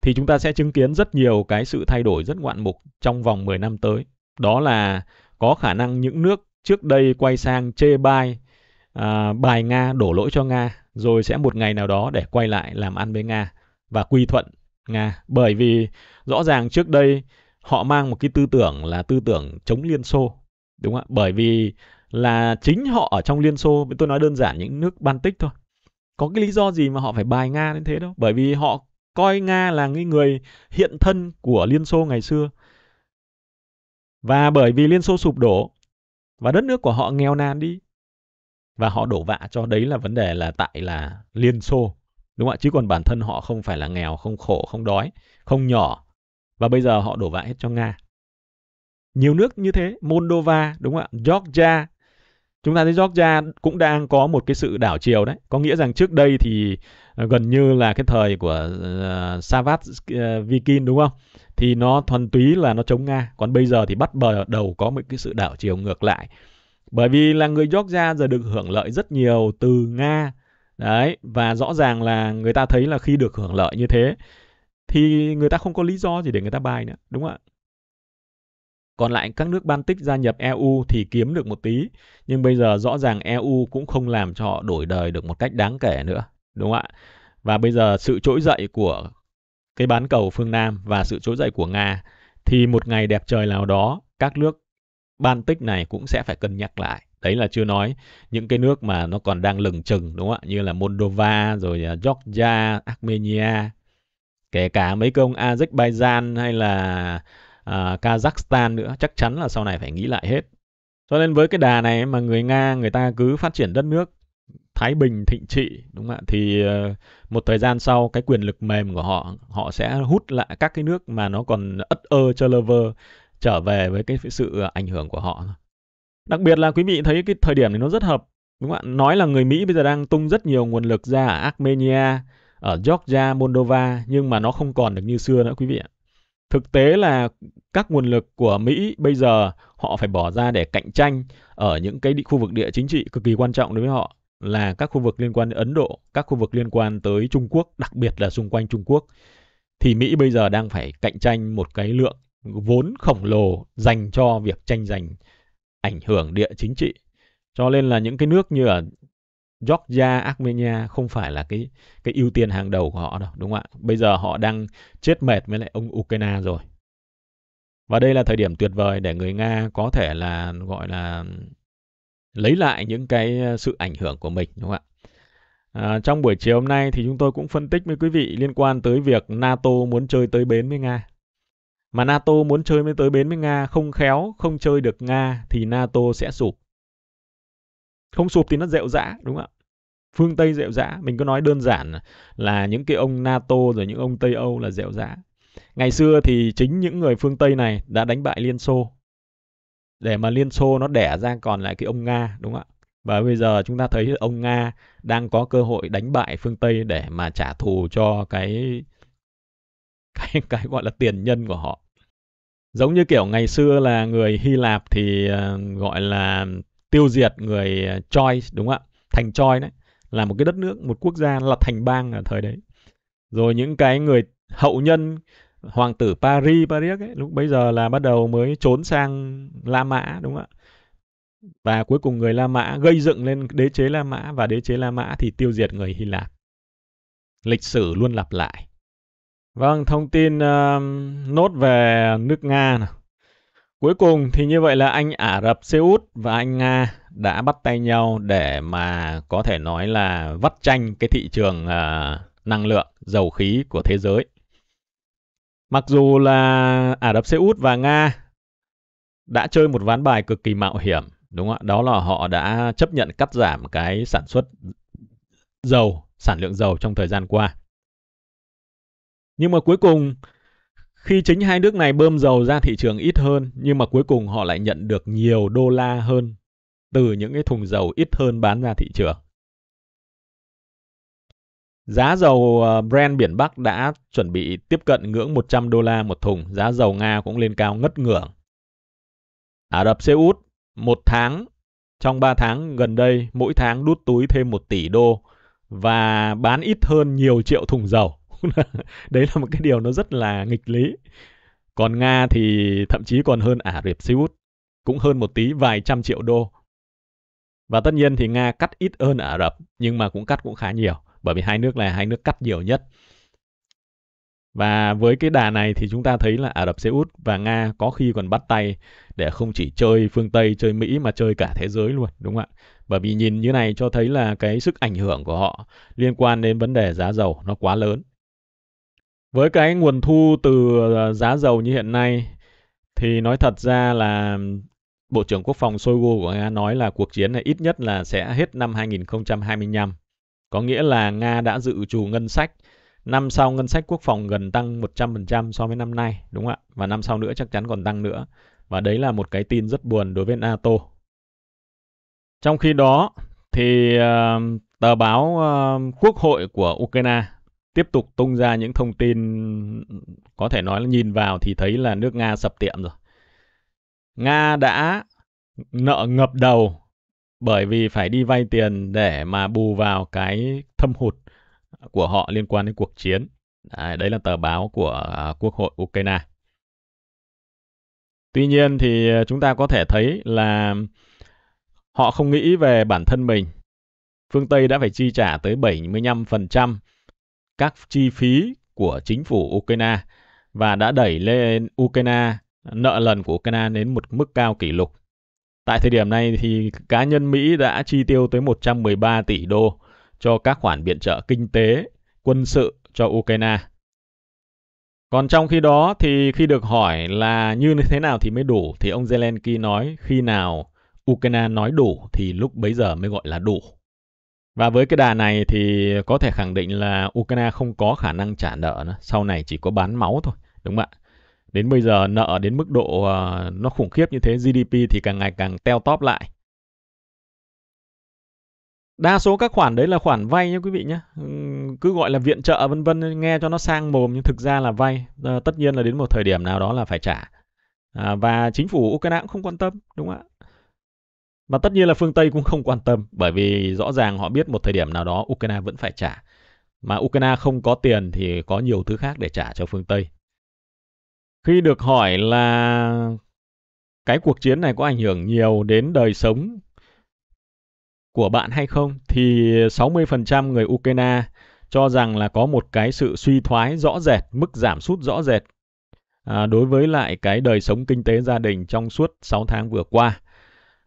Thì chúng ta sẽ chứng kiến rất nhiều cái sự thay đổi rất ngoạn mục trong vòng 10 năm tới. Đó là có khả năng những nước trước đây quay sang chê bai à, bài Nga đổ lỗi cho Nga rồi sẽ một ngày nào đó để quay lại làm ăn với Nga và quy thuận Nga bởi vì rõ ràng trước đây họ mang một cái tư tưởng là tư tưởng chống Liên Xô đúng không ạ? Bởi vì là chính họ ở trong Liên Xô, tôi nói đơn giản những nước Baltic thôi. Có cái lý do gì mà họ phải bài Nga đến thế đâu, bởi vì họ coi Nga là cái người hiện thân của Liên Xô ngày xưa. Và bởi vì Liên Xô sụp đổ và đất nước của họ nghèo nàn đi và họ đổ vạ cho đấy là vấn đề là tại là Liên Xô đúng không ạ chứ còn bản thân họ không phải là nghèo không khổ không đói không nhỏ và bây giờ họ đổ vạ hết cho nga nhiều nước như thế moldova đúng không ạ georgia chúng ta thấy georgia cũng đang có một cái sự đảo chiều đấy có nghĩa rằng trước đây thì ờ, gần như là cái thời của uh, savat uh, vikin đúng không thì nó thuần túy là nó chống nga còn bây giờ thì bắt bờ đầu có một cái sự đảo chiều ngược lại bởi vì là người georgia giờ được hưởng lợi rất nhiều từ nga Đấy, và rõ ràng là người ta thấy là khi được hưởng lợi như thế thì người ta không có lý do gì để người ta bài nữa, đúng không ạ? Còn lại các nước Baltic gia nhập EU thì kiếm được một tí, nhưng bây giờ rõ ràng EU cũng không làm cho họ đổi đời được một cách đáng kể nữa, đúng không ạ? Và bây giờ sự trỗi dậy của cái bán cầu phương Nam và sự trỗi dậy của Nga thì một ngày đẹp trời nào đó các nước Baltic này cũng sẽ phải cân nhắc lại đấy là chưa nói những cái nước mà nó còn đang lừng chừng đúng không ạ như là Moldova rồi à, Georgia Armenia kể cả mấy công Azerbaijan hay là à, Kazakhstan nữa chắc chắn là sau này phải nghĩ lại hết cho nên với cái đà này mà người Nga người ta cứ phát triển đất nước thái bình thịnh trị đúng không ạ thì uh, một thời gian sau cái quyền lực mềm của họ họ sẽ hút lại các cái nước mà nó còn ất ơ chơ lơ vơ trở về với cái sự ảnh hưởng của họ Đặc biệt là quý vị thấy cái thời điểm này nó rất hợp. Đúng không ạ? Nói là người Mỹ bây giờ đang tung rất nhiều nguồn lực ra ở Armenia, ở Georgia, Moldova nhưng mà nó không còn được như xưa nữa quý vị ạ. Thực tế là các nguồn lực của Mỹ bây giờ họ phải bỏ ra để cạnh tranh ở những cái khu vực địa chính trị cực kỳ quan trọng đối với họ là các khu vực liên quan đến Ấn Độ, các khu vực liên quan tới Trung Quốc, đặc biệt là xung quanh Trung Quốc. Thì Mỹ bây giờ đang phải cạnh tranh một cái lượng vốn khổng lồ dành cho việc tranh giành ảnh hưởng địa chính trị. Cho nên là những cái nước như ở Georgia, Armenia không phải là cái cái ưu tiên hàng đầu của họ đâu, đúng không ạ? Bây giờ họ đang chết mệt với lại ông Ukraine rồi. Và đây là thời điểm tuyệt vời để người Nga có thể là gọi là lấy lại những cái ờ, sự ảnh hưởng của mình, đúng không ạ? À, trong buổi chiều hôm nay thì chúng tôi cũng phân tích với quý vị liên quan tới việc NATO muốn chơi tới bến với Nga. Mà NATO muốn chơi mới tới bến với Nga, không khéo, không chơi được Nga thì NATO sẽ sụp. Không sụp thì nó dẹo dã, đúng không ạ? Phương Tây dẹo dã, mình có nói đơn giản là những cái ông NATO rồi những ông Tây Âu là dẹo dã. Ngày xưa thì chính những người phương Tây này đã đánh bại Liên Xô. Để mà Liên Xô nó đẻ ra còn lại cái ông Nga, đúng không ạ? Và bây giờ chúng ta thấy ông Nga đang có cơ hội đánh bại phương Tây để mà trả thù cho cái cái cái gọi là tiền nhân của họ giống như kiểu ngày xưa là người Hy Lạp thì ờ, gọi là tiêu diệt người Troy ờ, đúng không ạ thành Troy đấy là một cái đất nước một quốc gia là thành bang ở thời đấy rồi những cái người hậu nhân hoàng tử Paris Paris ấy lúc bấy giờ là bắt đầu mới trốn sang La Mã đúng không ạ và cuối cùng người La Mã gây dựng lên đế chế La Mã và đế chế La Mã thì tiêu diệt người Hy Lạp lịch sử luôn lặp lại Vâng, thông tin uh, nốt về nước Nga nào. Cuối cùng thì như vậy là anh Ả Rập Xê Út và anh Nga đã bắt tay nhau để mà có thể nói là vắt tranh cái thị trường uh, năng lượng, dầu khí của thế giới. Mặc dù là Ả Rập Xê Út và Nga đã chơi một ván bài cực kỳ mạo hiểm, đúng không ạ? Đó là họ đã chấp nhận cắt giảm cái sản xuất dầu, sản lượng dầu trong thời gian qua. Nhưng mà cuối cùng khi chính hai nước này bơm dầu ra thị trường ít hơn nhưng mà cuối cùng họ lại nhận được nhiều đô la hơn từ những cái thùng dầu ít hơn bán ra thị trường. Giá dầu ờ, Brent biển Bắc đã chuẩn bị tiếp cận ngưỡng 100 đô la một thùng, giá dầu Nga cũng lên cao ngất ngưỡng. Ả Rập Xê Út một tháng trong 3 tháng gần đây mỗi tháng đút túi thêm 1 tỷ đô và bán ít hơn nhiều triệu thùng dầu. đấy là một cái điều nó rất là nghịch lý còn nga thì thậm chí còn hơn ả rập xê út cũng hơn một tí vài trăm triệu đô và tất nhiên thì nga cắt ít hơn ả rập nhưng mà cũng cắt cũng khá nhiều bởi vì hai nước là hai nước cắt nhiều nhất và với cái đà này thì chúng ta thấy là Ả Rập Xê Út và Nga có khi còn bắt tay để không chỉ chơi phương Tây, chơi Mỹ mà chơi cả thế giới luôn, đúng không ạ? Bởi vì nhìn như này cho thấy là cái sức ảnh hưởng của họ liên quan đến vấn đề giá dầu nó quá lớn. Với cái nguồn thu từ ờ, giá dầu như hiện nay thì nói thật ra là Bộ trưởng Quốc phòng Shoigu của Nga nói là cuộc chiến này ít nhất là sẽ hết năm 2025. Có nghĩa là Nga đã dự trù ngân sách. Năm sau ngân sách quốc phòng gần tăng 100% so với năm nay, đúng không ạ? Và năm sau nữa chắc chắn còn tăng nữa. Và đấy là một cái tin rất buồn đối với NATO. Trong khi đó thì uh, tờ báo uh, Quốc hội của Ukraine tiếp tục tung ra những thông tin có thể nói là nhìn vào thì thấy là nước Nga sập tiệm rồi. Nga đã nợ ngập đầu bởi vì phải đi vay tiền để mà bù vào cái thâm hụt của họ liên quan đến cuộc chiến. Đấy, đấy là tờ báo của à, Quốc hội Ukraine. Tuy nhiên thì chúng ta có thể thấy là họ không nghĩ về bản thân mình. Phương Tây đã phải chi trả tới 75% các chi phí của chính phủ Ukraine và đã đẩy lên Ukraine nợ lần của Ukraine đến một mức cao kỷ lục. Tại thời điểm này thì cá nhân Mỹ đã chi tiêu tới 113 tỷ đô cho các khoản viện trợ kinh tế, quân sự cho Ukraine. Còn trong khi đó thì khi được hỏi là như thế nào thì mới đủ thì ông Zelensky nói khi nào Ukraine nói đủ thì lúc bấy giờ mới gọi là đủ. Và với cái đà này thì có thể khẳng định là Ukraine không có khả năng trả nợ nữa. Sau này chỉ có bán máu thôi, đúng không ạ? Đến bây giờ nợ đến mức độ ờ, nó khủng khiếp như thế, GDP thì càng ngày càng teo tóp lại. Đa số các khoản đấy là khoản vay nhé quý vị nhé. Ừ, cứ gọi là viện trợ vân vân nghe cho nó sang mồm nhưng thực ra là vay. Ờ, tất nhiên là đến một thời điểm nào đó là phải trả. À, và chính phủ Ukraine cũng không quan tâm, đúng không ạ? Và tất nhiên là phương Tây cũng không quan tâm bởi vì rõ ràng họ biết một thời điểm nào đó Ukraine vẫn phải trả. Mà Ukraine không có tiền thì có nhiều thứ khác để trả cho phương Tây. Khi được hỏi là cái cuộc chiến này có ảnh hưởng nhiều đến đời sống của bạn hay không thì 60% người Ukraine cho rằng là có một cái sự suy thoái rõ rệt, mức giảm sút rõ rệt à, đối với lại cái đời sống kinh tế gia đình trong suốt 6 tháng vừa qua.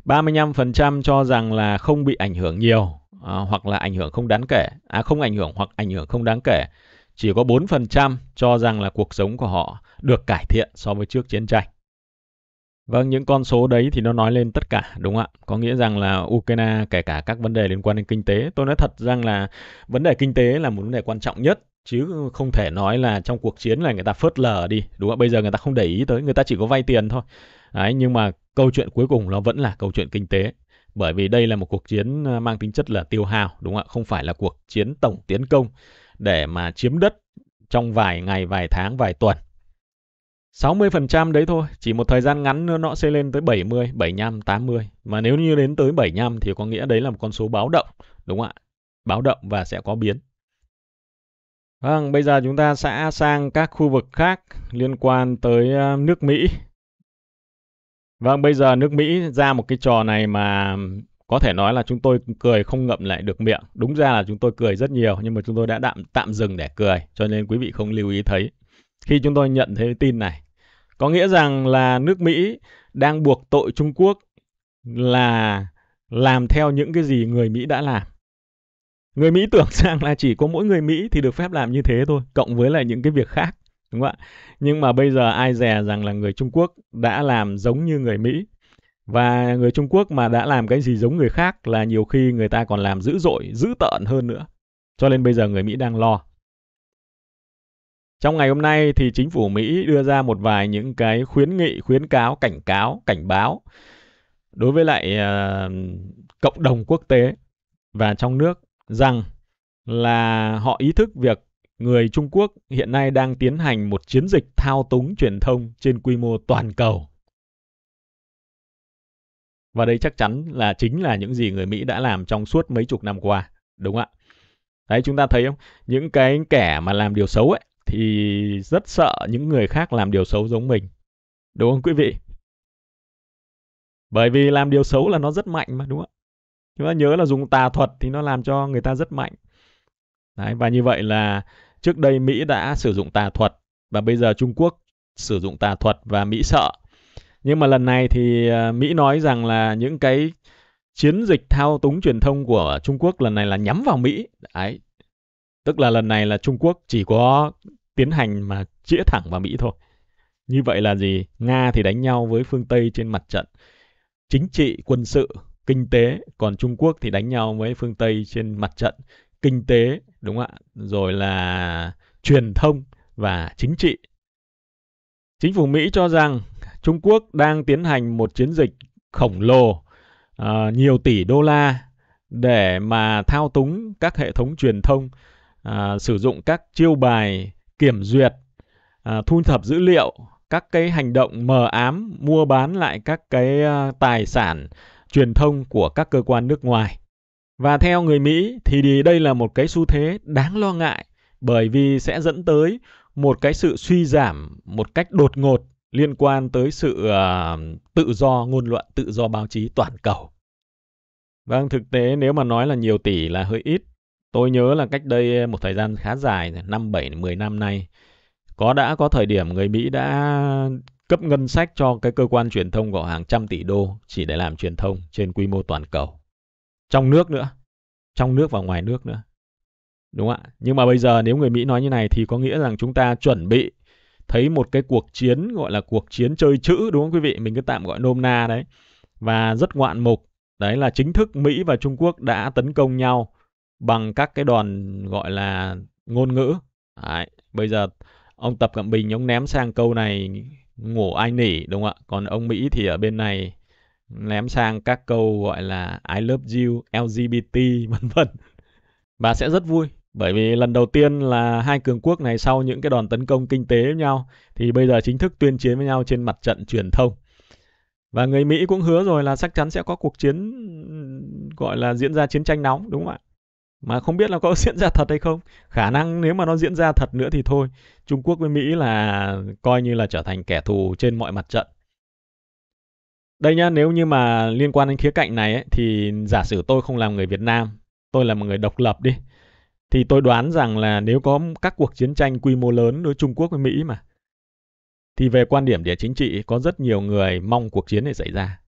35% cho rằng là không bị ảnh hưởng nhiều à, hoặc là ảnh hưởng không đáng kể, à không ảnh hưởng hoặc ảnh hưởng không đáng kể. Chỉ có 4% cho rằng là cuộc sống của họ được cải thiện so với trước chiến tranh. Vâng, những con số đấy thì nó nói lên tất cả, đúng không ạ? Có nghĩa rằng là Ukraine kể cả các vấn đề liên quan đến kinh tế, tôi nói thật rằng là vấn đề kinh tế là một vấn đề quan trọng nhất chứ không thể nói là trong cuộc chiến là người ta phớt lờ đi đúng không bây giờ người ta không để ý tới người ta chỉ có vay tiền thôi đấy nhưng mà câu chuyện cuối cùng nó vẫn là câu chuyện kinh tế bởi vì đây là một cuộc chiến ờ, mang tính chất là tiêu hao đúng không ạ không phải là cuộc chiến tổng tiến công để mà chiếm đất trong vài ngày vài tháng vài tuần 60% đấy thôi, chỉ một thời gian ngắn nữa nó sẽ lên tới 70, 75, 80. Mà nếu như đến tới 75 thì có nghĩa đấy là một con số báo động, đúng không ạ? Báo động và sẽ có biến. Vâng, bây giờ chúng ta sẽ sang các khu vực khác liên quan tới ờ, nước Mỹ Vâng, bây giờ nước Mỹ ra một cái trò này mà có thể nói là chúng tôi cười không ngậm lại được miệng. Đúng ra là chúng tôi cười rất nhiều nhưng mà chúng tôi đã tạm tạm dừng để cười cho nên quý vị không lưu ý thấy. Khi chúng tôi nhận thấy tin này, có nghĩa rằng là nước Mỹ đang buộc tội Trung Quốc là làm theo những cái gì người Mỹ đã làm. Người Mỹ tưởng rằng là chỉ có mỗi người Mỹ thì được phép làm như thế thôi, cộng với lại những cái việc khác đúng không ạ nhưng mà bây giờ ai dè rằng là người Trung Quốc đã làm giống như người Mỹ và người Trung Quốc mà đã làm cái gì giống người khác là nhiều khi người ta còn làm dữ dội dữ tợn hơn nữa cho nên bây giờ người Mỹ đang lo trong ngày hôm nay thì chính phủ Mỹ đưa ra một vài những cái khuyến nghị, khuyến cáo, cảnh cáo, cảnh báo đối với lại uh, cộng đồng quốc tế và trong nước rằng là họ ý thức việc người Trung Quốc hiện nay đang tiến hành một chiến dịch thao túng truyền thông trên quy mô toàn cầu. Và đây chắc chắn là chính là những gì người Mỹ đã làm trong suốt mấy chục năm qua, đúng không ạ? Đấy chúng ta thấy không? Những cái kẻ mà làm điều xấu ấy thì rất sợ những người khác làm điều xấu giống mình. Đúng không quý vị? Bởi vì làm điều xấu là nó rất mạnh mà đúng không ạ? Chúng ta nhớ là dùng tà thuật thì nó làm cho người ta rất mạnh. Đấy, và như vậy là Trước đây Mỹ đã sử dụng tà thuật và bây giờ Trung Quốc sử dụng tà thuật và Mỹ sợ. Nhưng mà lần này thì à, Mỹ nói rằng là những cái chiến dịch thao túng truyền thông của Trung Quốc lần này là nhắm vào Mỹ. Đấy. Tức là lần này là Trung Quốc chỉ có tiến hành mà chĩa thẳng vào Mỹ thôi. Như vậy là gì? Nga thì đánh nhau với phương Tây trên mặt trận chính trị, quân sự, kinh tế, còn Trung Quốc thì đánh nhau với phương Tây trên mặt trận kinh tế, đúng không ạ? Rồi là truyền thông và chính trị. Chính phủ Mỹ cho rằng Trung Quốc đang tiến hành một chiến dịch khổng lồ uh, nhiều tỷ đô la để mà thao túng các hệ thống truyền thông, uh, sử dụng các chiêu bài kiểm duyệt, uh, thu thập dữ liệu, các cái hành động mờ ám mua bán lại các cái uh, tài sản truyền thông của các cơ quan nước ngoài và theo người Mỹ thì đây là một cái xu thế đáng lo ngại bởi vì sẽ dẫn tới một cái sự suy giảm một cách đột ngột liên quan tới sự uh, tự do ngôn luận, tự do báo chí toàn cầu. Vâng, thực tế nếu mà nói là nhiều tỷ là hơi ít. Tôi nhớ là cách đây ờ, một thời gian khá dài, 5, 7, 10 năm nay, có đã có thời điểm người Mỹ đã cấp ngân sách cho cái cơ quan truyền thông của hàng trăm tỷ đô chỉ để làm truyền thông trên quy mô toàn cầu trong nước nữa trong nước và ngoài nước nữa đúng không ạ nhưng mà bây giờ nếu người mỹ nói như này thì có nghĩa rằng chúng ta chuẩn bị thấy một cái cuộc chiến gọi là cuộc chiến chơi chữ đúng không quý vị mình cứ tạm gọi nôm na đấy và rất ngoạn mục đấy là chính thức mỹ và trung quốc đã tấn công nhau bằng các cái đòn gọi là ngôn ngữ đấy. bây giờ ông tập cận bình ông ném sang câu này ngủ ai nỉ đúng không ạ còn ông mỹ thì ở bên này ném sang các câu gọi là I love you, LGBT vân vân. bà sẽ rất vui bởi vì lần đầu tiên là hai cường quốc này sau những cái đòn tấn công kinh tế với nhau thì bây giờ chính thức tuyên chiến với nhau trên mặt trận truyền thông. Và người Mỹ cũng hứa rồi là chắc chắn sẽ có cuộc chiến gọi là diễn ra chiến tranh nóng đúng không ạ? Mà không biết là có diễn ra thật hay không. Khả năng nếu mà nó diễn ra thật nữa thì thôi. Trung Quốc với Mỹ là coi như là trở thành kẻ thù trên mọi mặt trận đây nhá nếu như mà liên quan đến khía cạnh này ấy, thì giả sử tôi không làm người Việt Nam tôi là một người độc lập đi thì tôi đoán rằng là nếu có các cuộc chiến tranh quy mô lớn đối Trung Quốc với Mỹ mà thì về quan điểm địa chính trị có rất nhiều người mong cuộc chiến này xảy ra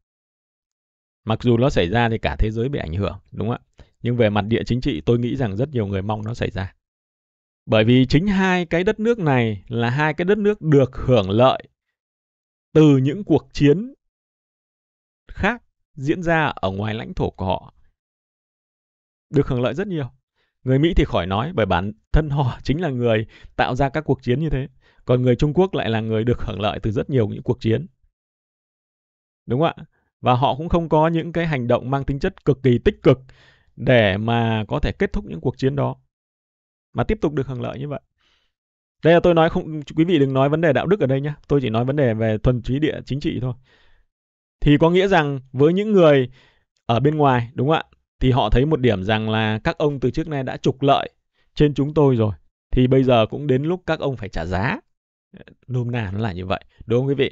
mặc dù nó xảy ra thì cả thế giới bị ảnh hưởng đúng không ạ nhưng về mặt địa chính trị tôi nghĩ rằng rất nhiều người mong nó xảy ra bởi vì chính hai cái đất nước này là hai cái đất nước được hưởng lợi từ những cuộc chiến khác diễn ra ở ngoài lãnh thổ của họ. Được hưởng lợi rất nhiều. Người Mỹ thì khỏi nói bởi bản thân họ chính là người tạo ra các cuộc chiến như thế. Còn người Trung Quốc lại là người được hưởng lợi từ rất nhiều những cuộc chiến. Đúng không ạ? Và họ cũng không có những cái hành động mang tính chất cực kỳ tích cực để mà có thể kết thúc những cuộc chiến đó. Mà tiếp tục được hưởng lợi như vậy. Đây là tôi nói không quý vị đừng nói vấn đề đạo đức ở đây nhé. Tôi chỉ nói vấn đề về thuần trí địa chính trị thôi thì có nghĩa rằng với những người ở bên ngoài đúng không ạ thì họ thấy một điểm rằng là các ông từ trước nay đã trục lợi trên chúng tôi rồi thì bây giờ cũng đến lúc các ông phải trả giá nôm na nó là như vậy đúng không quý vị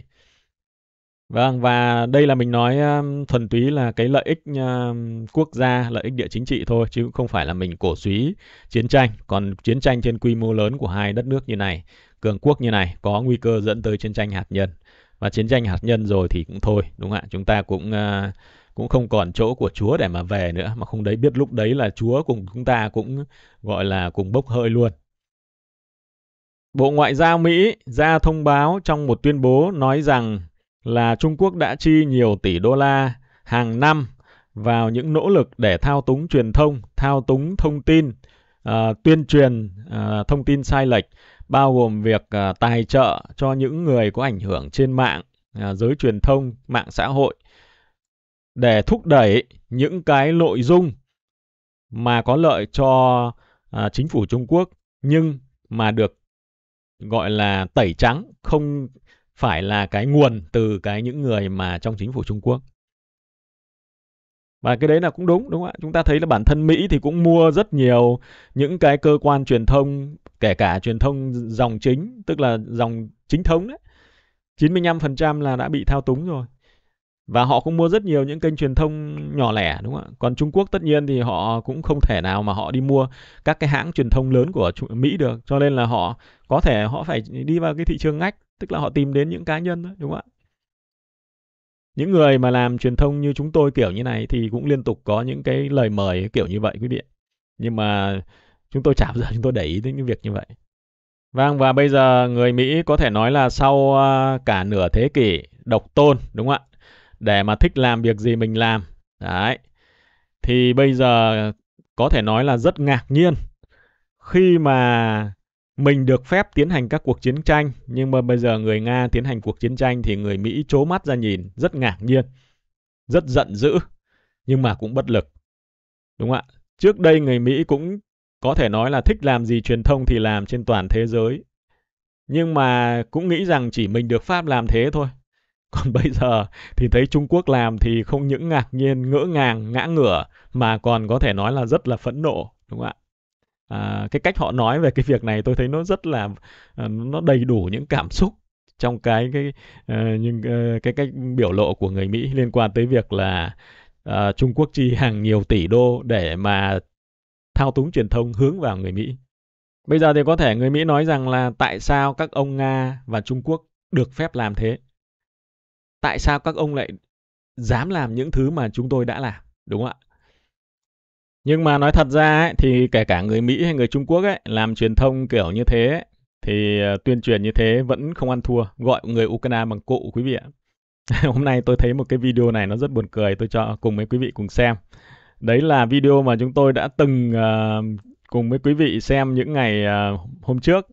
vâng và đây là mình nói um, thuần túy là cái lợi ích um, quốc gia lợi ích địa chính trị thôi chứ không phải là mình cổ suý chiến tranh còn chiến tranh trên quy mô lớn của hai đất nước như này cường quốc như này có nguy cơ dẫn tới chiến tranh hạt nhân và chiến tranh hạt nhân rồi thì cũng thôi đúng không ạ chúng ta cũng uh, cũng không còn chỗ của Chúa để mà về nữa mà không đấy biết lúc đấy là Chúa cùng chúng ta cũng gọi là cùng bốc hơi luôn Bộ Ngoại giao Mỹ ra thông báo trong một tuyên bố nói rằng là Trung Quốc đã chi nhiều tỷ đô la hàng năm vào những nỗ lực để thao túng truyền thông, thao túng thông tin, uh, tuyên truyền uh, thông tin sai lệch bao gồm việc à, tài trợ cho những người có ảnh hưởng trên mạng, à, giới truyền thông, mạng xã hội để thúc đẩy những cái nội dung mà có lợi cho à, chính phủ Trung Quốc nhưng mà được gọi là tẩy trắng, không phải là cái nguồn từ cái những người mà trong chính phủ Trung Quốc và cái đấy là cũng đúng đúng không ạ chúng ta thấy là bản thân mỹ thì cũng mua rất nhiều những cái cơ quan truyền thông kể cả truyền thông dòng chính tức là dòng chính thống đấy 95% là đã bị thao túng rồi và họ cũng mua rất nhiều những kênh truyền thông nhỏ lẻ đúng không ạ còn trung quốc tất nhiên thì họ cũng không thể nào mà họ đi mua các cái hãng truyền thông lớn của mỹ được cho nên là họ có thể họ phải đi vào cái thị trường ngách tức là họ tìm đến những cá nhân thôi đúng không ạ những người mà làm truyền thông như chúng tôi kiểu như này thì cũng liên tục có những cái lời mời kiểu như vậy quý vị nhưng mà chúng tôi chả bao giờ chúng tôi để ý đến những việc như vậy vâng và bây giờ người mỹ có thể nói là sau à, cả nửa thế kỷ độc tôn đúng không ạ để mà thích làm việc gì mình làm đấy thì bây giờ có thể nói là rất ngạc nhiên khi mà mình được phép tiến hành các cuộc chiến tranh nhưng mà bây giờ người Nga tiến hành cuộc chiến tranh thì người Mỹ trố mắt ra nhìn rất ngạc nhiên, rất giận dữ nhưng mà cũng bất lực. Đúng không ạ? Trước đây người Mỹ cũng có thể nói là thích làm gì truyền thông thì làm trên toàn thế giới. Nhưng mà cũng nghĩ rằng chỉ mình được Pháp làm thế thôi. Còn bây giờ thì thấy Trung Quốc làm thì không những ngạc nhiên, ngỡ ngàng, ngã ngửa mà còn có thể nói là rất là phẫn nộ, đúng không ạ? à, cái cách họ nói về cái việc này tôi thấy nó rất là ờ, nó đầy đủ những cảm xúc trong cái cái uh, ờ, những uh, ờ, cái cách biểu lộ của người Mỹ liên quan tới việc là uh, Trung Quốc chi hàng nhiều tỷ đô để mà thao túng truyền thông hướng vào người Mỹ. Bây giờ thì có thể người Mỹ nói rằng là tại sao các ông Nga và Trung Quốc được phép làm thế? Tại sao các ông lại dám làm những thứ mà chúng tôi đã làm, đúng không ạ? Nhưng mà nói thật ra ấy, thì kể cả người Mỹ hay người Trung Quốc ấy, làm truyền thông kiểu như thế ấy, thì ờ, tuyên truyền như thế vẫn không ăn thua. Gọi người Ukraine bằng cụ quý vị ạ. Hôm nay tôi thấy một cái video này nó rất buồn cười. Tôi cho cùng với quý vị cùng xem. Đấy là video mà chúng tôi đã từng uh, cùng với quý vị xem những ngày uh, hôm trước.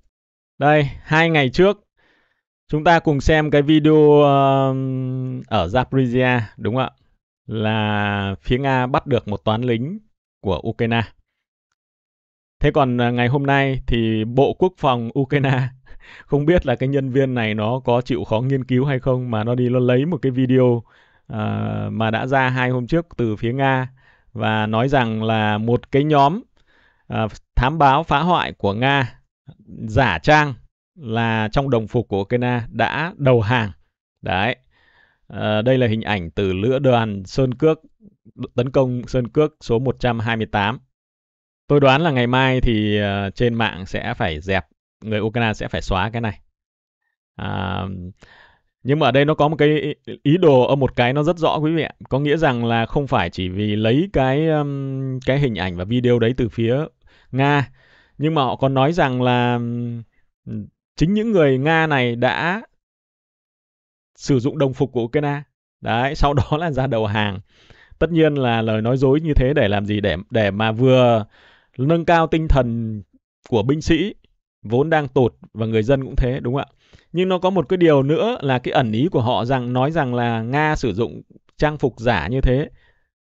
Đây, hai ngày trước chúng ta cùng xem cái video uh, ở Zaporizhia đúng không ạ? Là phía Nga bắt được một toán lính của Ukraine. Thế còn à, ngày hôm nay thì Bộ Quốc phòng Ukraine không biết là cái nhân viên này nó có chịu khó nghiên cứu hay không mà nó đi nó lấy một cái video uh, mà đã ra hai hôm trước từ phía Nga và nói rằng là một cái nhóm uh, thám báo phá hoại của Nga giả trang là trong đồng phục của Ukraine đã đầu hàng. Đấy. À, đây là hình ảnh từ lữ đoàn Sơn Cước tấn công Sơn Cước số 128. Tôi đoán là ngày mai thì ờ, trên mạng sẽ phải dẹp, người Ukraine sẽ phải xóa cái này. À, nhưng mà ở đây nó có một cái ý đồ ở một cái nó rất rõ quý vị ạ. Có nghĩa rằng là không phải chỉ vì lấy cái cái hình ảnh và video đấy từ phía Nga, nhưng mà họ còn nói rằng là chính những người Nga này đã sử dụng đồng phục của Ukraine. Đấy, sau đó là ra đầu hàng tất nhiên là lời nói dối như thế để làm gì để để mà vừa nâng cao tinh thần của binh sĩ vốn đang tụt và người dân cũng thế đúng không ạ nhưng nó có một cái điều nữa là cái ẩn ý của họ rằng nói rằng là nga sử dụng trang phục giả như thế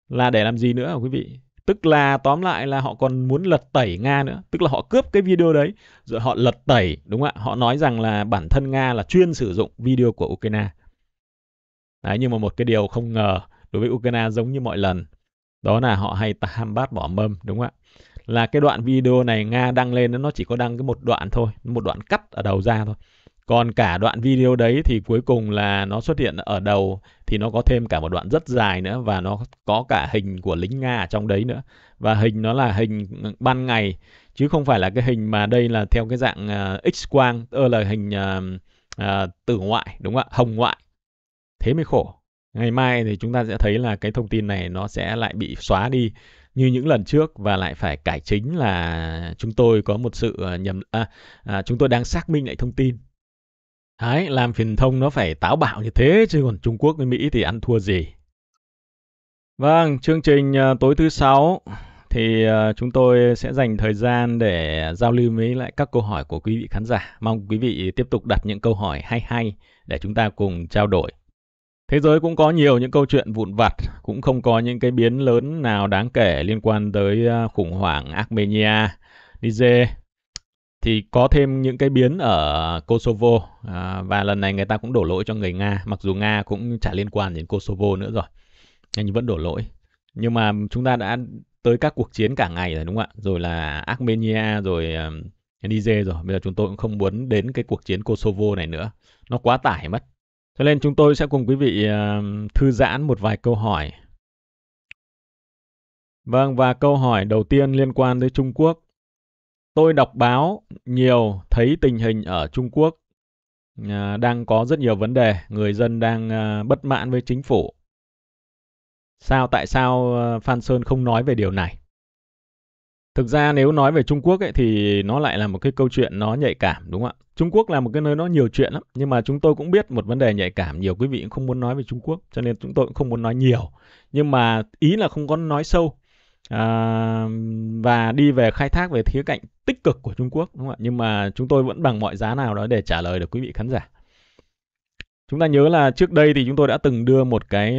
là để làm gì nữa hả quý vị tức là tóm lại là họ còn muốn lật tẩy nga nữa tức là họ cướp cái video đấy rồi họ lật tẩy đúng không ạ họ nói rằng là bản thân nga là chuyên sử dụng video của ukraine đấy nhưng mà một cái điều không ngờ đối với Ukraine giống như mọi lần. Đó là họ hay ham bát bỏ mâm đúng không ạ? Là cái đoạn video này Nga đăng lên nó chỉ có đăng cái một đoạn thôi, một đoạn cắt ở đầu ra thôi. Còn cả đoạn video đấy thì cuối cùng là nó xuất hiện ở đầu thì nó có thêm cả một đoạn rất dài nữa và nó có cả hình của lính Nga ở trong đấy nữa. Và hình nó là hình ban ngày chứ không phải là cái hình mà đây là theo cái dạng uh, X quang, ơ là hình uh, uh, tử ngoại đúng không ạ? Hồng ngoại. Thế mới khổ ngày mai thì chúng ta sẽ thấy là cái thông tin này nó sẽ lại bị xóa đi như những lần trước và lại phải cải chính là chúng tôi có một sự ờ, nhầm à, à, chúng tôi đang xác minh lại thông tin Đấy, làm truyền thông nó phải táo bạo như thế chứ còn Trung Quốc với Mỹ thì ăn thua gì. Vâng, chương trình ờ, tối thứ sáu thì ờ, chúng tôi sẽ dành thời gian để giao lưu với lại các câu hỏi của quý vị khán giả. Mong quý vị tiếp tục đặt những câu hỏi hay hay để chúng ta cùng trao đổi. Thế giới cũng có nhiều những câu chuyện vụn vặt, cũng không có những cái biến lớn nào đáng kể liên quan tới à, khủng hoảng Armenia, Niger. Thì có thêm những cái biến ở Kosovo à, và lần này người ta cũng đổ lỗi cho người Nga, mặc dù Nga cũng chả liên quan đến Kosovo nữa rồi. Nhưng vẫn đổ lỗi. Nhưng mà chúng ta đã tới các cuộc chiến cả ngày rồi đúng không ạ? Rồi là Armenia rồi à, Niger rồi. Bây giờ chúng tôi cũng không muốn đến cái cuộc chiến Kosovo này nữa. Nó quá tải mất cho nên chúng tôi sẽ cùng quý vị ờ, thư giãn một vài câu hỏi. Vâng, và câu hỏi đầu tiên liên quan tới Trung Quốc. Tôi đọc báo nhiều thấy tình hình ở Trung Quốc ờ, đang có rất nhiều vấn đề, người dân đang ờ, bất mãn với chính phủ. Sao tại sao Phan Sơn không nói về điều này? Thực ra nếu nói về Trung Quốc ấy, thì nó lại là một cái câu chuyện nó nhạy cảm đúng không ạ? Trung Quốc là một cái nơi nó nhiều chuyện lắm, nhưng mà chúng tôi cũng biết một vấn đề nhạy cảm, nhiều quý vị cũng không muốn nói về Trung Quốc, cho nên chúng tôi cũng không muốn nói nhiều. Nhưng mà ý là không có nói sâu à, và đi về khai thác về khía cạnh tích cực của Trung Quốc đúng không ạ? Nhưng mà chúng tôi vẫn bằng mọi giá nào đó để trả lời được quý vị khán giả. Chúng ta nhớ là trước đây thì chúng tôi đã từng đưa một cái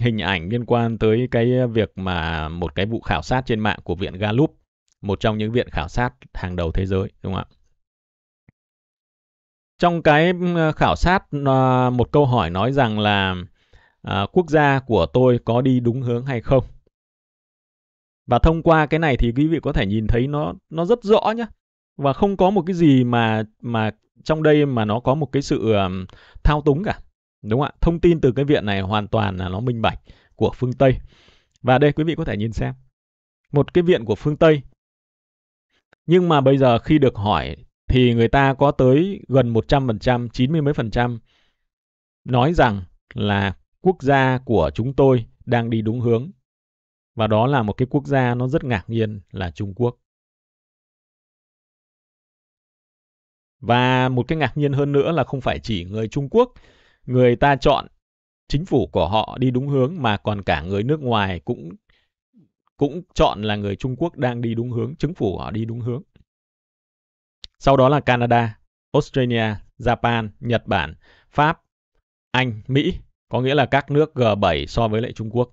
hình ảnh liên quan tới cái việc mà một cái vụ khảo sát trên mạng của viện Gallup, một trong những viện khảo sát hàng đầu thế giới, đúng không ạ? Trong cái khảo sát ờ, một câu hỏi nói rằng là à, quốc gia của tôi có đi đúng hướng hay không. Và thông qua cái này thì quý vị có thể nhìn thấy nó nó rất rõ nhá và không có một cái gì mà mà trong đây mà nó có một cái sự um, thao túng cả đúng không ạ thông tin từ cái viện này hoàn toàn là nó minh bạch của phương tây và đây quý vị có thể nhìn xem một cái viện của phương tây nhưng mà bây giờ khi được hỏi thì người ta có tới gần 100%, 90 mấy phần trăm nói rằng là quốc gia của chúng tôi đang đi đúng hướng. Và đó là một cái quốc gia nó rất ngạc nhiên là Trung Quốc. Và một cái ngạc nhiên hơn nữa là không phải chỉ người Trung Quốc, người ta chọn chính phủ của họ đi đúng hướng mà còn cả người nước ngoài cũng cũng chọn là người Trung Quốc đang đi đúng hướng, chính phủ họ đi đúng hướng. Sau đó là Canada, Australia, Japan, Nhật Bản, Pháp, Anh, Mỹ, có nghĩa là các nước G7 so với lại Trung Quốc.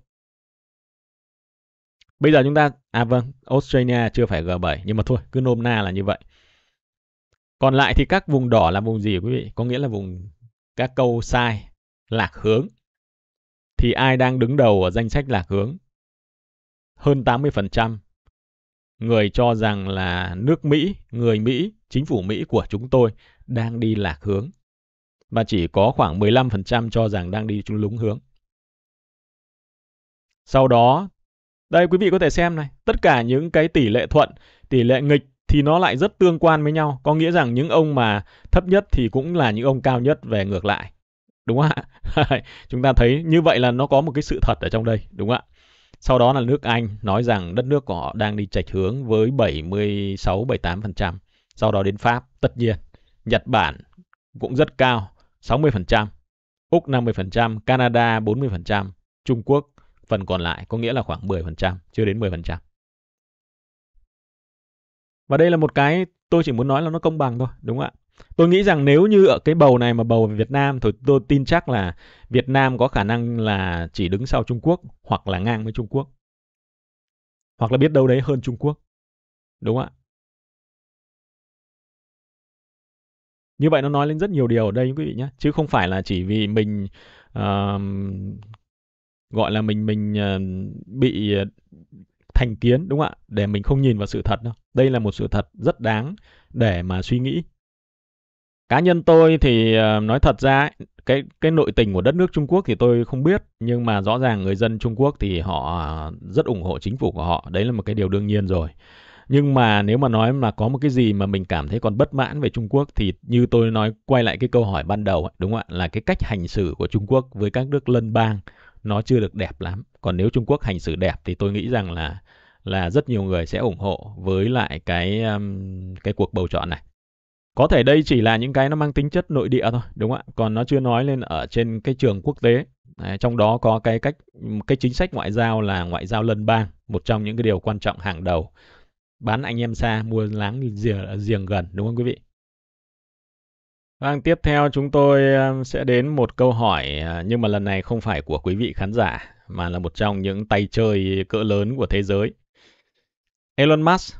Bây giờ chúng ta, à vâng, Australia chưa phải G7, nhưng mà thôi, cứ nôm na là như vậy. Còn lại thì các vùng đỏ là vùng gì quý vị? Có nghĩa là vùng các câu sai, lạc hướng. Thì ai đang đứng đầu ở danh sách lạc hướng? Hơn 80% người cho rằng là nước Mỹ, người Mỹ, chính phủ Mỹ của chúng tôi đang đi lạc hướng. Và chỉ có khoảng 15% cho rằng đang đi chung lúng hướng. Sau đó, đây quý vị có thể xem này, tất cả những cái tỷ lệ thuận, tỷ lệ nghịch thì nó lại rất tương quan với nhau. Có nghĩa rằng những ông mà thấp nhất thì cũng là những ông cao nhất về ngược lại. Đúng không ạ? Chúng ta thấy như vậy là nó có một cái sự thật ở trong đây, đúng không ạ? Sau đó là nước Anh nói rằng đất nước của họ đang đi chệch hướng với 76 78%. Sau đó đến Pháp, tất nhiên, Nhật Bản cũng rất cao, 60%, Úc 50%, Canada 40%, Trung Quốc phần còn lại có nghĩa là khoảng 10%, chưa đến 10%. Và đây là một cái tôi chỉ muốn nói là nó công bằng thôi, đúng không ạ? Tôi nghĩ rằng nếu như ở cái bầu này mà bầu về Việt Nam thì tôi tin chắc là Việt Nam có khả năng là chỉ đứng sau Trung Quốc hoặc là ngang với Trung Quốc. Hoặc là biết đâu đấy hơn Trung Quốc. Đúng không ạ? Như vậy nó nói lên rất nhiều điều ở đây quý vị nhé, chứ không phải là chỉ vì mình uh, gọi là mình mình uh, bị ờ, thành kiến đúng không ạ, để mình không nhìn vào sự thật đâu. Đây là một sự thật rất đáng để mà suy nghĩ. Cá nhân tôi thì ờ, nói thật ra cái cái nội tình của đất nước Trung Quốc thì tôi không biết nhưng mà rõ ràng người dân Trung Quốc thì họ ờ, rất ủng hộ chính phủ của họ, đấy là một cái điều đương nhiên rồi. Nhưng mà nếu mà nói mà có một cái gì mà mình cảm thấy còn bất mãn về Trung Quốc thì như tôi nói quay lại cái câu hỏi ban đầu đúng không ạ? Là cái cách hành xử của Trung Quốc với các nước lân bang nó chưa được đẹp lắm. Còn nếu Trung Quốc hành xử đẹp thì tôi nghĩ rằng là là rất nhiều người sẽ ủng hộ với lại cái um, cái cuộc bầu chọn này. Có thể đây chỉ là những cái nó mang tính chất nội địa thôi, đúng không ạ? Còn nó chưa nói lên ở trên cái trường quốc tế. À, trong đó có cái cách cái chính sách ngoại giao là ngoại giao lân bang, một trong những cái điều quan trọng hàng đầu. Bán anh em xa, mua láng giềng gần, đúng không quý vị? Vâng, tiếp theo chúng tôi um, sẽ đến một câu hỏi à, nhưng mà lần này không phải của quý vị khán giả mà là một trong những tay chơi cỡ lớn của thế giới Elon Musk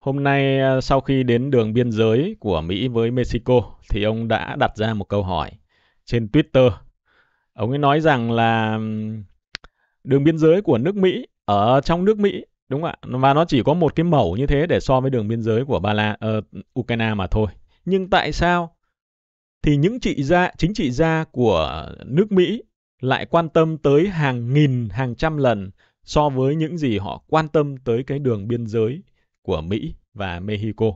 hôm nay ờ, sau khi đến đường biên giới của Mỹ với Mexico thì ông đã đặt ra một câu hỏi trên Twitter. Ông ấy nói rằng là đường biên giới của nước Mỹ ở trong nước Mỹ đúng không ạ? Và nó chỉ có một cái mẫu như thế để so với đường biên giới của Ba La uh, Ukraine mà thôi. Nhưng tại sao thì những trị gia chính trị gia của nước Mỹ lại quan tâm tới hàng nghìn, hàng trăm lần so với những gì họ quan tâm tới cái đường biên giới của Mỹ và Mexico.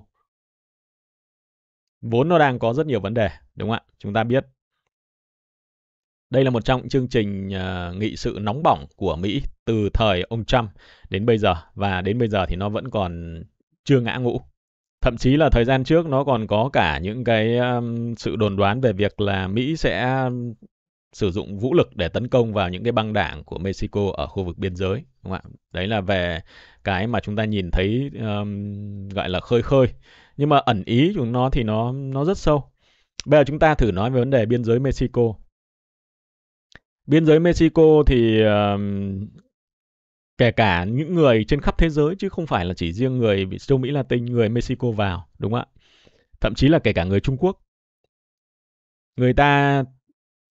Vốn nó đang có rất nhiều vấn đề, đúng không ạ? Chúng ta biết. Đây là một trong những chương trình uh, nghị sự nóng bỏng của Mỹ từ thời ông Trump đến bây giờ và đến bây giờ thì nó vẫn còn chưa ngã ngũ. Thậm chí là thời gian trước nó còn có cả những cái um, sự đồn đoán về việc là Mỹ sẽ sử dụng vũ lực để tấn công vào những cái băng đảng của Mexico ở khu vực biên giới đúng không ạ? Đấy là về cái mà chúng ta nhìn thấy um, gọi là khơi khơi. Nhưng mà ẩn ý của nó thì nó nó rất sâu. Bây giờ chúng ta thử nói về vấn đề biên giới Mexico. Biên giới Mexico thì um, kể cả những người trên khắp thế giới chứ không phải là chỉ riêng người châu Mỹ Latin, người Mexico vào, đúng không ạ? Thậm chí là kể cả người Trung Quốc. Người ta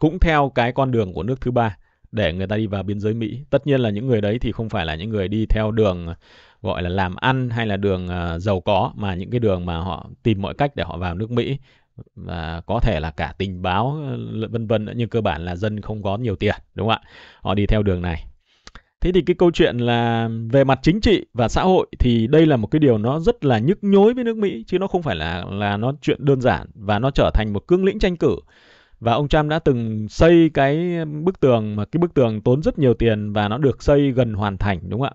cũng theo cái con đường của nước thứ ba để người ta đi vào biên giới Mỹ. Tất nhiên là những người đấy thì không phải là những người đi theo đường gọi là làm ăn hay là đường à, giàu có mà những cái đường mà họ tìm mọi cách để họ vào nước Mỹ và có thể là cả tình báo vân vân nhưng cơ bản là dân không có nhiều tiền đúng không ạ? Họ đi theo đường này. Thế thì cái câu chuyện là về mặt chính trị và xã hội thì đây là một cái điều nó rất là nhức nhối với nước Mỹ chứ nó không phải là là nó chuyện đơn giản và nó trở thành một cương lĩnh tranh cử và ông Trump đã từng xây cái bức tường mà cái bức tường tốn rất nhiều tiền và nó được xây gần hoàn thành đúng không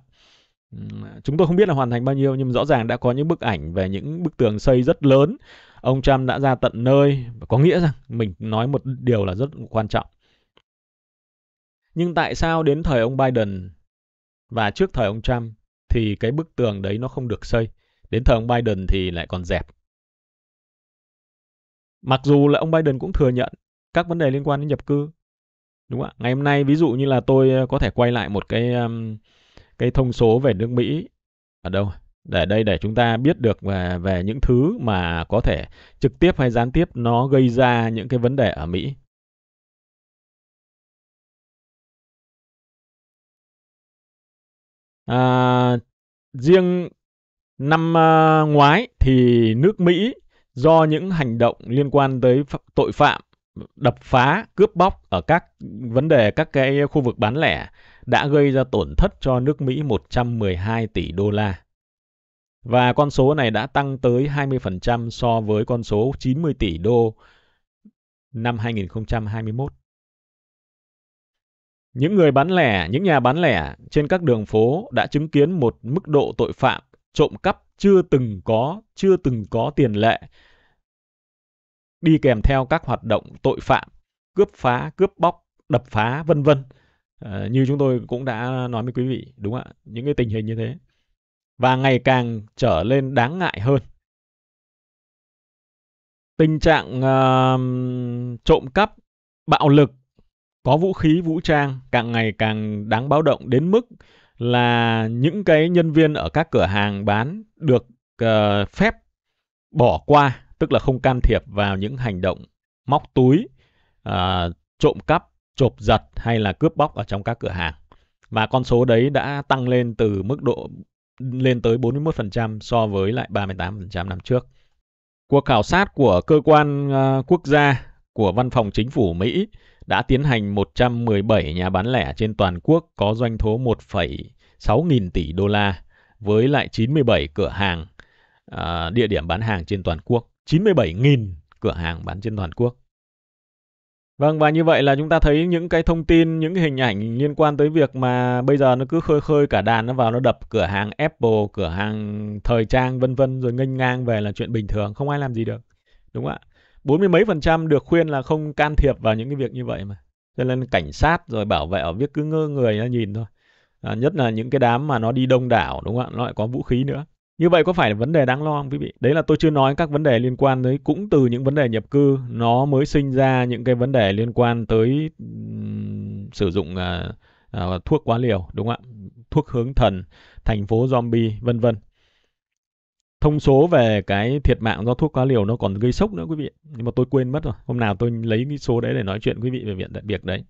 ạ? Chúng tôi không biết là hoàn thành bao nhiêu nhưng rõ ràng đã có những bức ảnh về những bức tường xây rất lớn. Ông Trump đã ra tận nơi có nghĩa rằng mình nói một điều là rất quan trọng. Nhưng tại sao đến thời ông Biden và trước thời ông Trump thì cái bức tường đấy nó không được xây. Đến thời ông Biden thì lại còn dẹp. Mặc dù là ông Biden cũng thừa nhận các vấn đề liên quan đến nhập cư đúng không ạ ngày hôm nay ví dụ như là tôi ờ, có thể quay lại một cái cái thông số về nước Mỹ ở đâu để đây để chúng ta biết được về về những thứ mà có thể trực tiếp hay gián tiếp nó gây ra những cái vấn đề ở Mỹ À, riêng năm ờ, ngoái thì nước Mỹ do những hành động liên quan tới tội phạm đập phá, cướp bóc ở các vấn đề các cái khu vực bán lẻ đã gây ra tổn thất cho nước Mỹ 112 tỷ đô la. Và con số này đã tăng tới 20% so với con số 90 tỷ đô năm 2021. Những người bán lẻ, những nhà bán lẻ trên các đường phố đã chứng kiến một mức độ tội phạm trộm cắp chưa từng có, chưa từng có tiền lệ đi kèm theo các hoạt động tội phạm, cướp phá, cướp bóc, đập phá vân vân. À, như chúng tôi cũng đã nói với quý vị đúng không ạ, những cái tình hình như thế và ngày càng trở lên đáng ngại hơn. Tình trạng uh, trộm cắp, bạo lực, có vũ khí vũ trang càng ngày càng đáng báo động đến mức là những cái nhân viên ở các cửa hàng bán được uh, phép bỏ qua tức là không can thiệp vào những hành động móc túi, à, trộm cắp, chộp giật hay là cướp bóc ở trong các cửa hàng. Và con số đấy đã tăng lên từ mức độ lên tới 41% so với lại 38% năm trước. Cuộc khảo sát của cơ quan à, quốc gia của Văn phòng Chính phủ Mỹ đã tiến hành 117 nhà bán lẻ trên toàn quốc có doanh thu 1,6 nghìn tỷ đô la với lại 97 cửa hàng à, địa điểm bán hàng trên toàn quốc. 97.000 cửa hàng bán trên toàn quốc. Vâng, và như vậy là chúng ta thấy những cái thông tin, những cái hình ảnh liên quan tới việc mà bây giờ nó cứ khơi khơi cả đàn nó vào nó đập cửa hàng Apple, cửa hàng thời trang vân vân rồi nghênh ngang về là chuyện bình thường, không ai làm gì được. Đúng không ạ? Bốn mươi mấy phần trăm được khuyên là không can thiệp vào những cái việc như vậy mà. Cho nên cảnh sát rồi bảo vệ ở việc cứ ngơ người nó nhìn thôi. À, nhất là những cái đám mà nó đi đông đảo đúng không ạ? Nó lại có vũ khí nữa. Như vậy có phải là vấn đề đáng lo không quý vị? Đấy là tôi chưa nói các vấn đề liên quan tới cũng từ những vấn đề nhập cư nó mới sinh ra những cái vấn đề liên quan tới um, sử dụng uh, uh, thuốc quá liều đúng không ạ? Thuốc hướng thần, thành phố zombie vân vân. Thông số về cái thiệt mạng do thuốc quá liều nó còn gây sốc nữa quý vị. Nhưng mà tôi quên mất rồi. Hôm nào tôi lấy cái số đấy để nói chuyện quý vị về viện đại biệt đấy.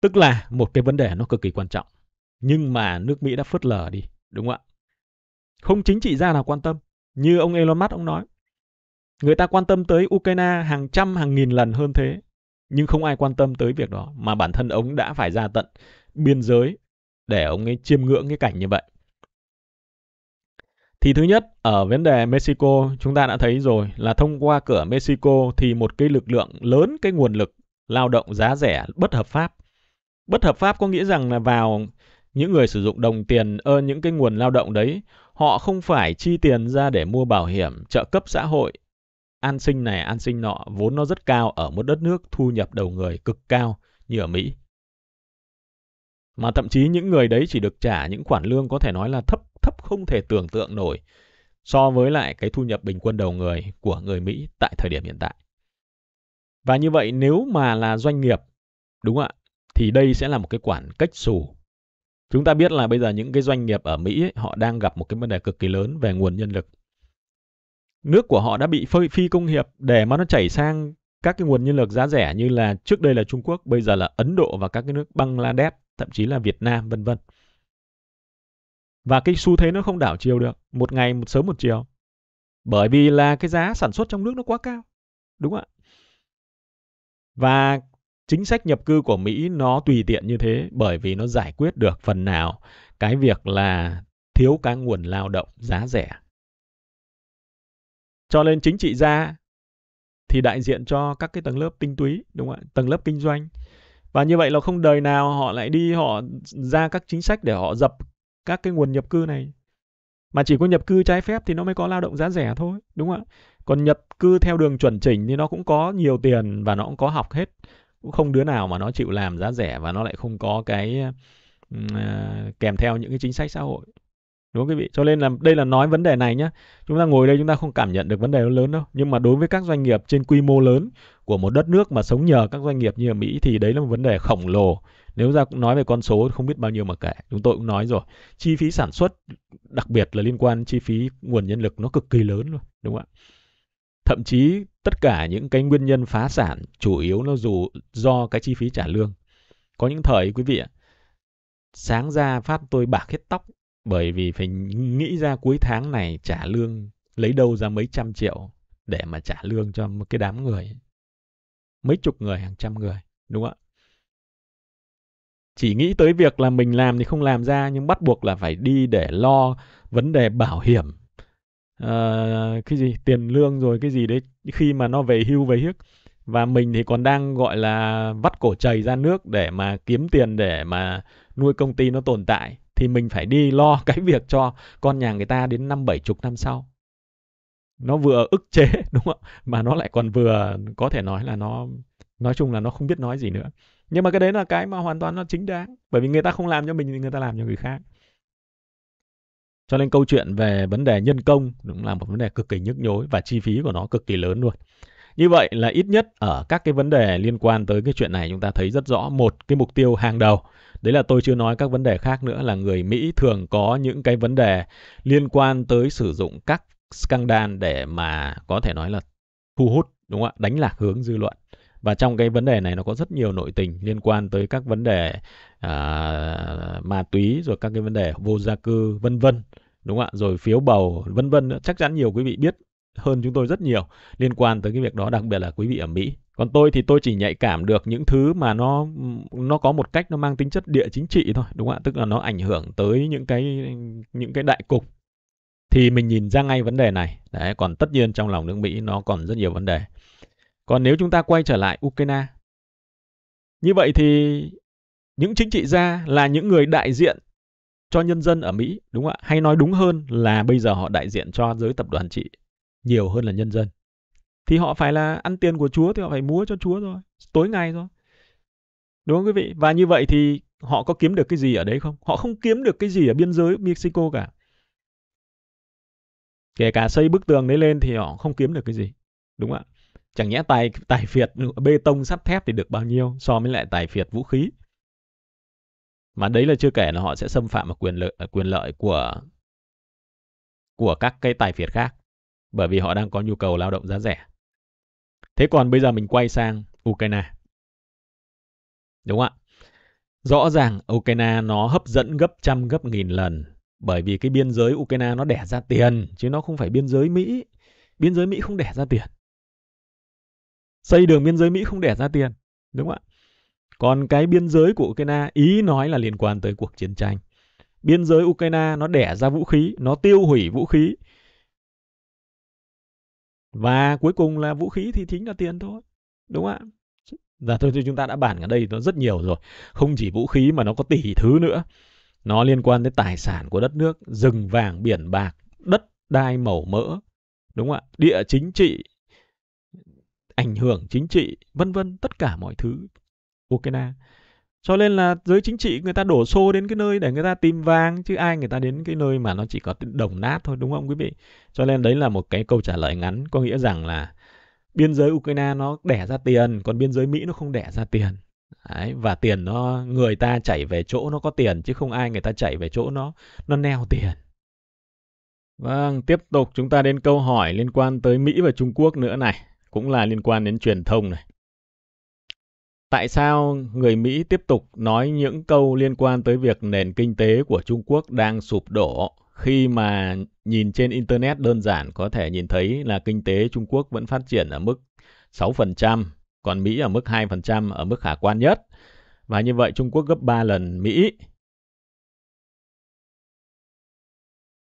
Tức là một cái vấn đề nó cực kỳ quan trọng. Nhưng mà nước Mỹ đã phớt lờ đi, đúng không ạ? Không chính trị gia nào quan tâm. Như ông Elon Musk ông nói. Người ta quan tâm tới Ukraine hàng trăm hàng nghìn lần hơn thế. Nhưng không ai quan tâm tới việc đó. Mà bản thân ông đã phải ra tận biên giới để ông ấy chiêm ngưỡng cái cảnh như vậy. Thì thứ nhất, ở vấn đề Mexico chúng ta đã thấy rồi là thông qua cửa Mexico thì một cái lực lượng lớn cái nguồn lực lao động giá rẻ bất hợp pháp. Bất hợp pháp có nghĩa rằng là vào những người sử dụng đồng tiền ơn những cái nguồn lao động đấy, họ không phải chi tiền ra để mua bảo hiểm, trợ cấp xã hội, an sinh này an sinh nọ vốn nó rất cao ở một đất nước thu nhập đầu người cực cao như ở Mỹ. Mà thậm chí những người đấy chỉ được trả những khoản lương có thể nói là thấp thấp không thể tưởng tượng nổi so với lại cái thu nhập bình quân đầu người của người Mỹ tại thời điểm hiện tại. Và như vậy nếu mà là doanh nghiệp, đúng ạ, thì đây sẽ là một cái quản cách xù Chúng ta biết là bây giờ những cái doanh nghiệp ở Mỹ ấy, họ đang gặp một cái vấn đề cực kỳ lớn về nguồn nhân lực. Nước của họ đã bị phơi phi công nghiệp để mà nó chảy sang các cái nguồn nhân lực giá rẻ như là trước đây là Trung Quốc, bây giờ là Ấn Độ và các cái nước Bangladesh, thậm chí là Việt Nam vân vân. Và cái xu thế nó không đảo chiều được, một ngày một sớm một chiều. Bởi vì là cái giá sản xuất trong nước nó quá cao. Đúng không ạ? Và chính sách nhập cư của Mỹ nó tùy tiện như thế bởi vì nó giải quyết được phần nào cái việc là thiếu các nguồn lao động giá rẻ. Cho nên chính trị gia thì đại diện cho các cái tầng lớp tinh túy, đúng không ạ? Tầng lớp kinh doanh. Và như vậy là không đời nào họ lại đi họ ra các chính sách để họ dập các cái nguồn nhập cư này. Mà chỉ có nhập cư trái phép thì nó mới có lao động giá rẻ thôi, đúng không ạ? Còn nhập cư theo đường chuẩn chỉnh thì nó cũng có nhiều tiền và nó cũng có học hết cũng không đứa nào mà nó chịu làm giá rẻ và nó lại không có cái uh, kèm theo những cái chính sách xã hội đúng không quý vị cho nên là đây là nói vấn đề này nhé chúng ta ngồi đây chúng ta không cảm nhận được vấn đề lớn đâu nhưng mà đối với các doanh nghiệp trên quy mô lớn của một đất nước mà sống nhờ các doanh nghiệp như ở Mỹ thì đấy là một vấn đề khổng lồ nếu ra cũng nói về con số không biết bao nhiêu mà kể chúng tôi cũng nói rồi chi phí sản xuất đặc biệt là liên quan chi phí nguồn nhân lực nó cực kỳ lớn luôn đúng không ạ thậm chí tất cả những cái nguyên nhân phá sản chủ yếu nó dù do cái chi phí trả lương có những thời quý vị ạ sáng ra phát tôi bạc hết tóc bởi vì phải nghĩ ra cuối tháng này trả lương lấy đâu ra mấy trăm triệu để mà trả lương cho một cái đám người mấy chục người hàng trăm người đúng không ạ chỉ nghĩ tới việc là mình làm thì không làm ra nhưng bắt buộc là phải đi để lo vấn đề bảo hiểm Ờ, cái gì tiền lương rồi cái gì đấy khi mà nó về hưu về hiếc và mình thì còn đang gọi là vắt cổ chảy ra nước để mà kiếm tiền để mà nuôi công ty nó tồn tại thì mình phải đi lo cái việc cho con nhà người ta đến năm bảy chục năm sau nó vừa ức chế đúng không mà nó lại còn vừa có thể nói là nó nói chung là nó không biết nói gì nữa nhưng mà cái đấy là cái mà hoàn toàn nó chính đáng bởi vì người ta không làm cho mình thì người ta làm cho người khác cho nên câu chuyện về vấn đề nhân công cũng là một vấn đề cực kỳ nhức nhối và chi phí của nó cực kỳ lớn luôn. Như vậy là ít nhất ở các cái vấn đề liên quan tới cái chuyện này chúng ta thấy rất rõ một cái mục tiêu hàng đầu. Đấy là tôi chưa nói các vấn đề khác nữa là người Mỹ thường có những cái vấn đề liên quan tới sử dụng các scandal để mà có thể nói là thu hút đúng không ạ, đánh lạc hướng dư luận và trong cái vấn đề này nó có rất nhiều nội tình liên quan tới các vấn đề à, ma túy rồi các cái vấn đề vô gia cư vân vân đúng không ạ rồi phiếu bầu vân vân nữa chắc chắn nhiều quý vị biết hơn chúng tôi rất nhiều liên quan tới cái việc đó đặc biệt là quý vị ở Mỹ còn tôi thì tôi chỉ nhạy cảm được những thứ mà nó nó có một cách nó mang tính chất địa chính trị thôi đúng không ạ tức là nó ảnh hưởng tới những cái những cái đại cục thì mình nhìn ra ngay vấn đề này đấy còn tất nhiên trong lòng nước Mỹ nó còn rất nhiều vấn đề còn nếu chúng ta quay trở lại Ukraine, như vậy thì những chính trị gia là những người đại diện cho nhân dân ở Mỹ, đúng không ạ? Hay nói đúng hơn là bây giờ họ đại diện cho giới tập đoàn trị nhiều hơn là nhân dân. Thì họ phải là ăn tiền của Chúa thì họ phải múa cho Chúa thôi tối ngày thôi Đúng không quý vị? Và như vậy thì họ có kiếm được cái gì ở đấy không? Họ không kiếm được cái gì ở biên giới Mexico cả. Kể cả xây bức tường đấy lên thì họ không kiếm được cái gì. Đúng không ạ? chẳng nhẽ tài tài phiệt bê tông sắt thép thì được bao nhiêu so với lại tài phiệt vũ khí mà đấy là chưa kể là họ sẽ xâm phạm vào quyền lợi ờ, quyền lợi của của các cái tài phiệt khác bởi vì họ đang có nhu cầu lao động giá rẻ thế còn bây giờ mình quay sang ukraine đúng không ạ rõ ràng ukraine nó hấp dẫn gấp trăm gấp nghìn lần bởi vì cái biên giới ukraine nó đẻ ra tiền chứ nó không phải biên giới mỹ biên giới mỹ không đẻ ra tiền xây đường biên giới Mỹ không đẻ ra tiền, đúng không ạ? Còn cái biên giới của Ukraine ý nói là liên quan tới cuộc chiến tranh. Biên giới Ukraine nó đẻ ra vũ khí, nó tiêu hủy vũ khí. Và cuối cùng là vũ khí thì chính là tiền thôi, đúng không ạ? Dạ thôi, thì chúng ta đã bàn ở đây nó rất nhiều rồi. Không chỉ vũ khí mà nó có tỷ thứ nữa. Nó liên quan tới tài sản của đất nước, rừng vàng, biển bạc, đất đai màu mỡ, đúng không ạ? Địa chính trị, ảnh hưởng chính trị, vân vân tất cả mọi thứ Ukraine. Cho nên là giới chính trị người ta đổ xô đến cái nơi để người ta tìm vàng chứ ai người ta đến cái nơi mà nó chỉ có đồng nát thôi đúng không quý vị? Cho nên đấy là một cái câu trả lời ngắn có nghĩa rằng là biên giới Ukraine nó đẻ ra tiền còn biên giới Mỹ nó không đẻ ra tiền. Đấy, và tiền nó người ta chảy về chỗ nó có tiền chứ không ai người ta chảy về chỗ nó nó neo tiền. Vâng, tiếp tục chúng ta đến câu hỏi liên quan tới Mỹ và Trung Quốc nữa này cũng là liên quan đến truyền thông này. Tại sao người Mỹ tiếp tục nói những câu liên quan tới việc nền kinh tế của Trung Quốc đang sụp đổ khi mà nhìn trên internet đơn giản có thể nhìn thấy là kinh tế Trung Quốc vẫn phát triển ở mức 6%, còn Mỹ ở mức 2% ở mức khả quan nhất. Và như vậy Trung Quốc gấp 3 lần Mỹ.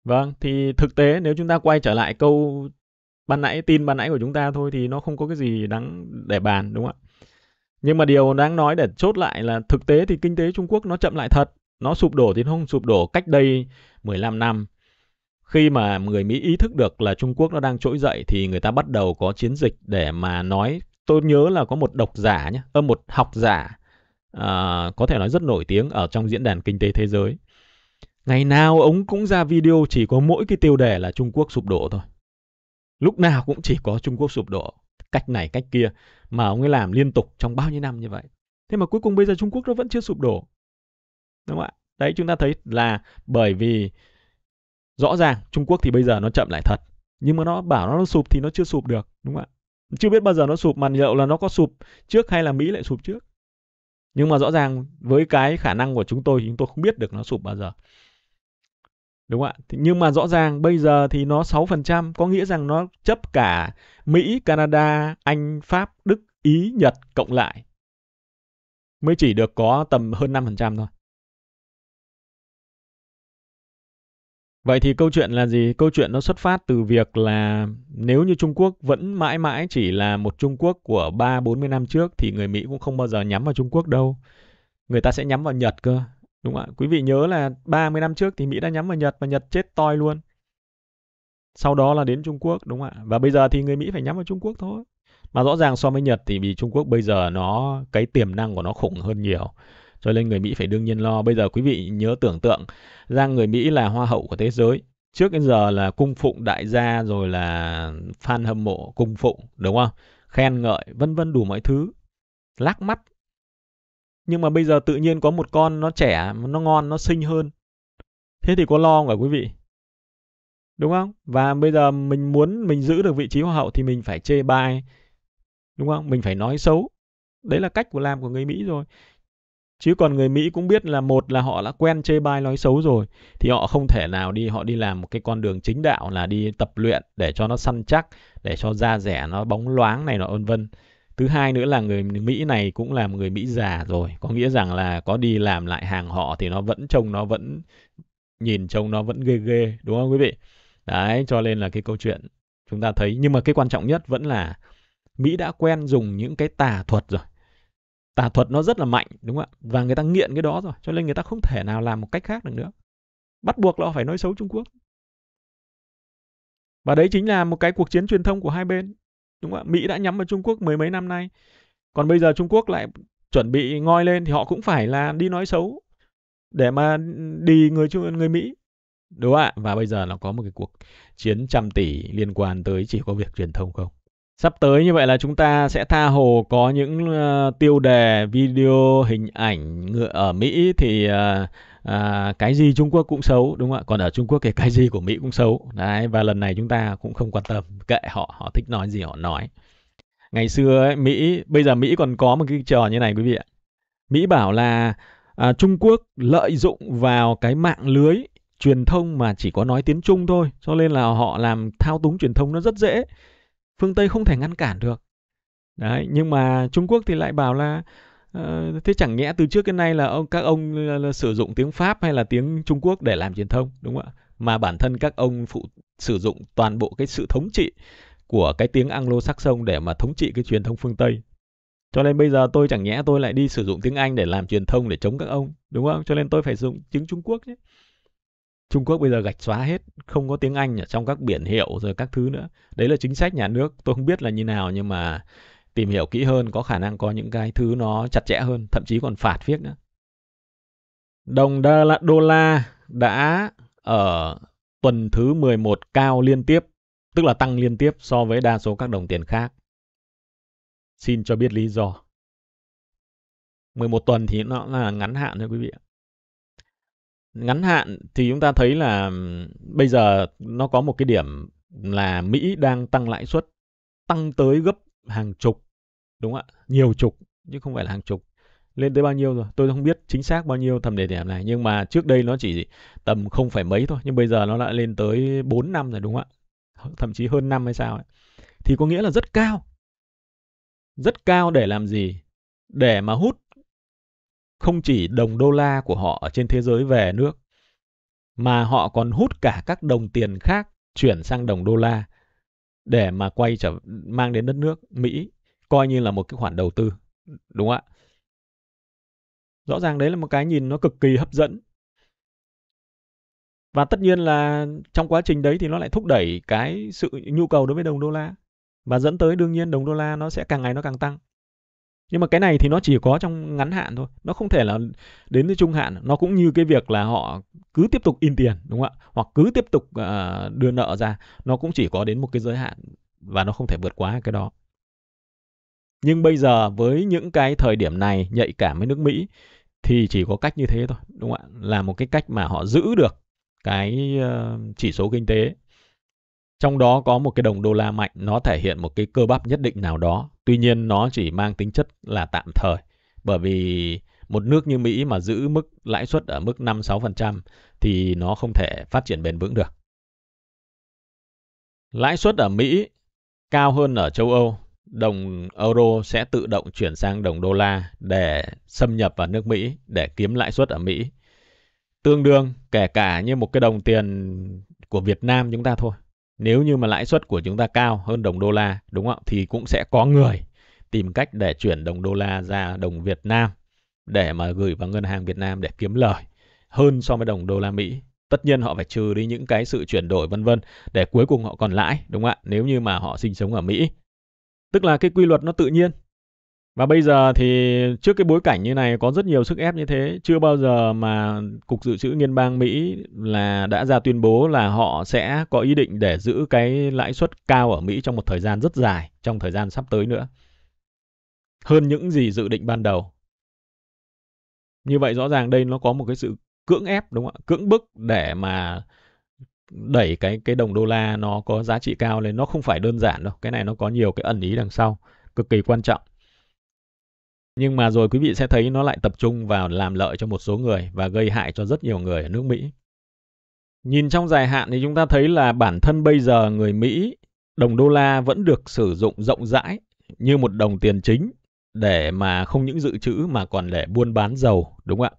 Vâng, thì thực tế nếu chúng ta quay trở lại câu ban nãy tin ban nãy của chúng ta thôi thì nó không có cái gì đáng để bàn đúng không ạ nhưng mà điều đáng nói để chốt lại là thực tế thì kinh tế Trung Quốc nó chậm lại thật nó sụp đổ thì không sụp đổ cách đây 15 năm khi mà người Mỹ ý thức được là Trung Quốc nó đang trỗi dậy thì người ta bắt đầu có chiến dịch để mà nói tôi nhớ là có một độc giả nhé, ờ, một học giả à, có thể nói rất nổi tiếng ở trong diễn đàn kinh tế thế giới. Ngày nào ông cũng ra video chỉ có mỗi cái tiêu đề là Trung Quốc sụp đổ thôi lúc nào cũng chỉ có Trung Quốc sụp đổ cách này cách kia mà ông ấy làm liên tục trong bao nhiêu năm như vậy. Thế mà cuối cùng bây giờ Trung Quốc nó vẫn chưa sụp đổ. Đúng không ạ? Đấy chúng ta thấy là bởi vì rõ ràng Trung Quốc thì bây giờ nó chậm lại thật, nhưng mà nó bảo nó sụp thì nó chưa sụp được, đúng không ạ? Chưa biết bao giờ nó sụp mà liệu là nó có sụp trước hay là Mỹ lại sụp trước. Nhưng mà rõ ràng với cái khả năng của chúng tôi thì chúng tôi không biết được nó sụp bao giờ. Đúng không ạ? Thì nhưng mà rõ ràng bây giờ thì nó 6%, có nghĩa rằng nó chấp cả Mỹ, Canada, Anh, Pháp, Đức, Ý, Nhật cộng lại. Mới chỉ được có tầm hơn 5% thôi. Vậy thì câu chuyện là gì? Câu chuyện nó xuất phát từ việc là nếu như Trung Quốc vẫn mãi mãi chỉ là một Trung Quốc của 3-40 năm trước thì người Mỹ cũng không bao giờ nhắm vào Trung Quốc đâu. Người ta sẽ nhắm vào Nhật cơ, Đúng ạ. Quý vị nhớ là 30 năm trước thì Mỹ đã nhắm vào Nhật và Nhật chết toi luôn. Sau đó là đến Trung Quốc đúng ạ. Và bây giờ thì người Mỹ phải nhắm vào Trung Quốc thôi. Mà rõ ràng so với Nhật thì vì Trung Quốc bây giờ nó cái tiềm năng của nó khủng hơn nhiều. Cho nên người Mỹ phải đương nhiên lo. Bây giờ quý vị nhớ tưởng tượng rằng người Mỹ là hoa hậu của thế giới. Trước đến giờ là cung phụng đại gia rồi là fan hâm mộ cung phụng đúng không? Khen ngợi vân vân đủ mọi thứ. lắc mắt nhưng mà bây giờ tự nhiên có một con nó trẻ nó ngon nó xinh hơn thế thì có lo không cả quý vị đúng không và bây giờ mình muốn mình giữ được vị trí hoa hậu thì mình phải chê bai đúng không mình phải nói xấu đấy là cách của làm của người mỹ rồi chứ còn người mỹ cũng biết là một là họ đã quen chê bai nói xấu rồi thì họ không thể nào đi họ đi làm một cái con đường chính đạo là đi tập luyện để cho nó săn chắc để cho da rẻ nó bóng loáng này nọ vân vân thứ hai nữa là người Mỹ này cũng là người Mỹ già rồi có nghĩa rằng là có đi làm lại hàng họ thì nó vẫn trông nó vẫn nhìn trông nó vẫn ghê ghê đúng không quý vị đấy cho nên là cái câu chuyện chúng ta thấy nhưng mà cái quan trọng nhất vẫn là Mỹ đã quen dùng những cái tà thuật rồi tà thuật nó rất là mạnh đúng không ạ và người ta nghiện cái đó rồi cho nên người ta không thể nào làm một cách khác được nữa bắt buộc là họ phải nói xấu Trung Quốc và đấy chính là một cái cuộc chiến truyền thông của hai bên Đúng không ạ? Mỹ đã nhắm vào Trung Quốc mấy mấy năm nay. Còn bây giờ Trung Quốc lại chuẩn bị ngoi lên thì họ cũng phải là đi nói xấu để mà đi người Trung người Mỹ. Đúng không ạ? Và bây giờ nó có một cái cuộc chiến trăm tỷ liên quan tới chỉ có việc truyền thông không? Sắp tới như vậy là chúng ta sẽ tha hồ có những uh, tiêu đề video hình ảnh ngựa ở Mỹ thì uh, uh, cái gì Trung Quốc cũng xấu đúng không ạ? Còn ở Trung Quốc thì cái gì của Mỹ cũng xấu. Đấy và lần này chúng ta cũng không quan tâm kệ họ họ thích nói gì họ nói. Ngày xưa ấy, Mỹ bây giờ Mỹ còn có một cái trò như này quý vị ạ. Mỹ bảo là uh, Trung Quốc lợi dụng vào cái mạng lưới truyền thông mà chỉ có nói tiếng Trung thôi, cho nên là họ làm thao túng truyền thông nó rất dễ phương Tây không thể ngăn cản được. Đấy, nhưng mà Trung Quốc thì lại bảo là uh, thế chẳng nhẽ từ trước cái nay là ông các ông là, là sử dụng tiếng Pháp hay là tiếng Trung Quốc để làm truyền thông, đúng không ạ? Mà bản thân các ông phụ sử dụng toàn bộ cái sự thống trị của cái tiếng Anglo-Saxon để mà thống trị cái truyền thông phương Tây. Cho nên bây giờ tôi chẳng nhẽ tôi lại đi sử dụng tiếng Anh để làm truyền thông để chống các ông, đúng không? Cho nên tôi phải dùng tiếng Trung Quốc nhé. Trung Quốc bây giờ gạch xóa hết, không có tiếng Anh ở trong các biển hiệu rồi các thứ nữa. Đấy là chính sách nhà nước, tôi không biết là như nào nhưng mà tìm hiểu kỹ hơn có khả năng có những cái thứ nó chặt chẽ hơn, thậm chí còn phạt viết nữa. Đồng đô la, đô la đã ở tuần thứ 11 cao liên tiếp, tức là tăng liên tiếp so với đa số các đồng tiền khác. Xin cho biết lý do. 11 tuần thì nó là ngắn hạn thôi quý vị ạ ngắn hạn thì chúng ta thấy là bây giờ nó có một cái điểm là Mỹ đang tăng lãi suất tăng tới gấp hàng chục đúng không ạ nhiều chục chứ không phải là hàng chục lên tới bao nhiêu rồi tôi không biết chính xác bao nhiêu thầm đề điểm này nhưng mà trước đây nó chỉ tầm không phải mấy thôi nhưng bây giờ nó lại lên tới 4 năm rồi đúng không ạ thậm chí hơn năm hay sao ấy thì có nghĩa là rất cao rất cao để làm gì để mà hút không chỉ đồng đô la của họ ở trên thế giới về nước, mà họ còn hút cả các đồng tiền khác chuyển sang đồng đô la để mà quay trở mang đến đất nước Mỹ coi như là một cái khoản đầu tư, đúng không ạ? Rõ ràng đấy là một cái nhìn nó cực kỳ hấp dẫn. Và tất nhiên là trong quá trình đấy thì nó lại thúc đẩy cái sự nhu cầu đối với đồng đô la và dẫn tới đương nhiên đồng đô la nó sẽ càng ngày nó càng tăng nhưng mà cái này thì nó chỉ có trong ngắn hạn thôi nó không thể là đến với trung hạn nó cũng như cái việc là họ cứ tiếp tục in tiền đúng không ạ hoặc cứ tiếp tục uh, đưa nợ ra nó cũng chỉ có đến một cái giới hạn và nó không thể vượt quá cái đó nhưng bây giờ với những cái thời điểm này nhạy cảm với nước mỹ thì chỉ có cách như thế thôi đúng không ạ là một cái cách mà họ giữ được cái ờ, chỉ số kinh tế trong đó có một cái đồng đô la mạnh, nó thể hiện một cái cơ bắp nhất định nào đó. Tuy nhiên nó chỉ mang tính chất là tạm thời. Bởi vì một nước như Mỹ mà giữ mức lãi suất ở mức 5-6% thì nó không thể phát triển bền vững được. Lãi suất ở Mỹ cao hơn ở châu Âu, đồng euro sẽ tự động chuyển sang đồng đô la để xâm nhập vào nước Mỹ để kiếm lãi suất ở Mỹ. Tương đương kể cả như một cái đồng tiền của Việt Nam chúng ta thôi nếu như mà lãi suất của chúng ta cao hơn đồng đô la đúng không thì cũng sẽ có người tìm cách để chuyển đồng đô la ra đồng Việt Nam để mà gửi vào ngân hàng Việt Nam để kiếm lời hơn so với đồng đô la Mỹ. Tất nhiên họ phải trừ đi những cái sự chuyển đổi vân vân để cuối cùng họ còn lãi đúng không ạ? Nếu như mà họ sinh sống ở Mỹ. Tức là cái quy luật nó tự nhiên, và bây giờ thì trước cái bối cảnh như này có rất nhiều sức ép như thế, chưa bao giờ mà Cục Dự trữ Liên bang Mỹ là đã ra tuyên bố là họ sẽ có ý định để giữ cái lãi suất cao ở Mỹ trong một thời gian rất dài, trong thời gian sắp tới nữa. Hơn những gì dự định ban đầu. Như vậy rõ ràng đây nó có một cái sự cưỡng ép đúng không ạ? Cưỡng bức để mà đẩy cái cái đồng đô la nó có giá trị cao lên, nó không phải đơn giản đâu, cái này nó có nhiều cái ẩn ý đằng sau, cực kỳ quan trọng. Nhưng mà rồi quý vị sẽ thấy nó lại tập trung vào làm lợi cho một số người và gây hại cho rất nhiều người ở nước Mỹ. Nhìn trong dài hạn thì chúng ta thấy là bản thân bây giờ người Mỹ, đồng đô la vẫn được sử dụng rộng rãi như một đồng tiền chính để mà không những dự trữ mà còn để buôn bán dầu, đúng không ạ?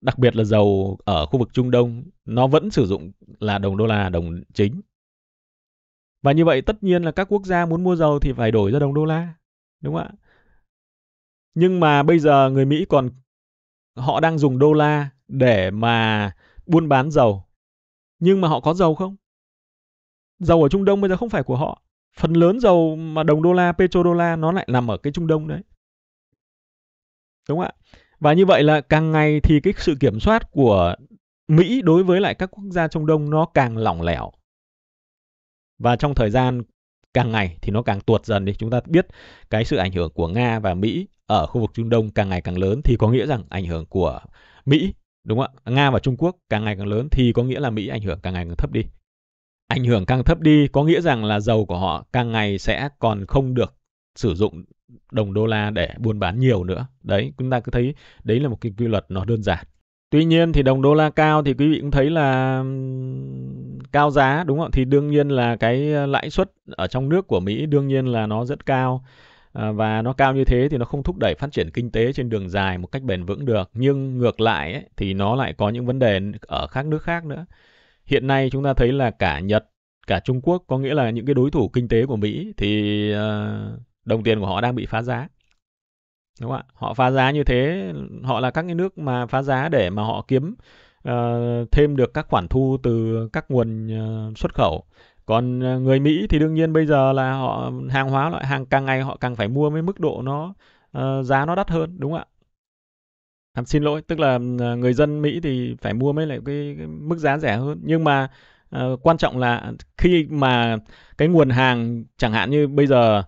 Đặc biệt là dầu ở khu vực Trung Đông, nó vẫn sử dụng là đồng đô la, đồng chính. Và như vậy tất nhiên là các quốc gia muốn mua dầu thì phải đổi ra đồng đô la, đúng không ạ? nhưng mà bây giờ người Mỹ còn họ đang dùng đô la để mà buôn bán dầu. Nhưng mà họ có dầu không? Dầu ở Trung Đông bây giờ không phải của họ. Phần lớn dầu mà đồng đô la, petro đô la nó lại nằm ở cái Trung Đông đấy. Đúng không ạ? Và như vậy là càng ngày thì cái sự kiểm soát của Mỹ đối với lại các quốc gia Trung Đông nó càng lỏng lẻo. Và trong thời gian càng ngày thì nó càng tuột dần đi. Chúng ta biết cái sự ảnh hưởng của Nga và Mỹ ở khu vực Trung Đông càng ngày càng lớn thì có nghĩa rằng ảnh hưởng của Mỹ đúng không ạ? Nga và Trung Quốc càng ngày càng lớn thì có nghĩa là Mỹ ảnh hưởng càng ngày càng thấp đi. Ảnh hưởng càng thấp đi có nghĩa rằng là dầu của họ càng ngày sẽ còn không được sử dụng đồng đô la để buôn bán nhiều nữa. Đấy, chúng ta cứ thấy đấy là một cái quy luật nó đơn giản. Tuy nhiên thì đồng đô la cao thì quý vị cũng thấy là cao giá đúng không ạ? Thì đương nhiên là cái lãi suất ở trong nước của Mỹ đương nhiên là nó rất cao Ờ, và nó cao như thế thì nó không thúc đẩy phát triển kinh tế trên đường dài một cách bền vững được nhưng ngược lại ấy, thì nó lại có những vấn đề ở các nước khác nữa hiện nay chúng ta thấy là cả Nhật cả Trung Quốc có nghĩa là những cái đối thủ kinh tế của Mỹ thì ờ, đồng tiền của họ đang bị phá giá đúng không ạ họ phá giá như thế họ là các cái nước mà phá giá để mà họ kiếm ờ, thêm được các khoản thu từ các nguồn xuất khẩu còn ờ, người Mỹ thì đương nhiên bây giờ là họ hàng hóa loại hàng càng ngày họ càng phải mua với mức độ nó uh, giá nó đắt hơn đúng không ạ à, xin lỗi tức là ờ, người dân Mỹ thì phải mua mới lại cái, cái mức giá rẻ hơn nhưng mà uh, quan trọng là khi mà cái nguồn hàng chẳng hạn như bây giờ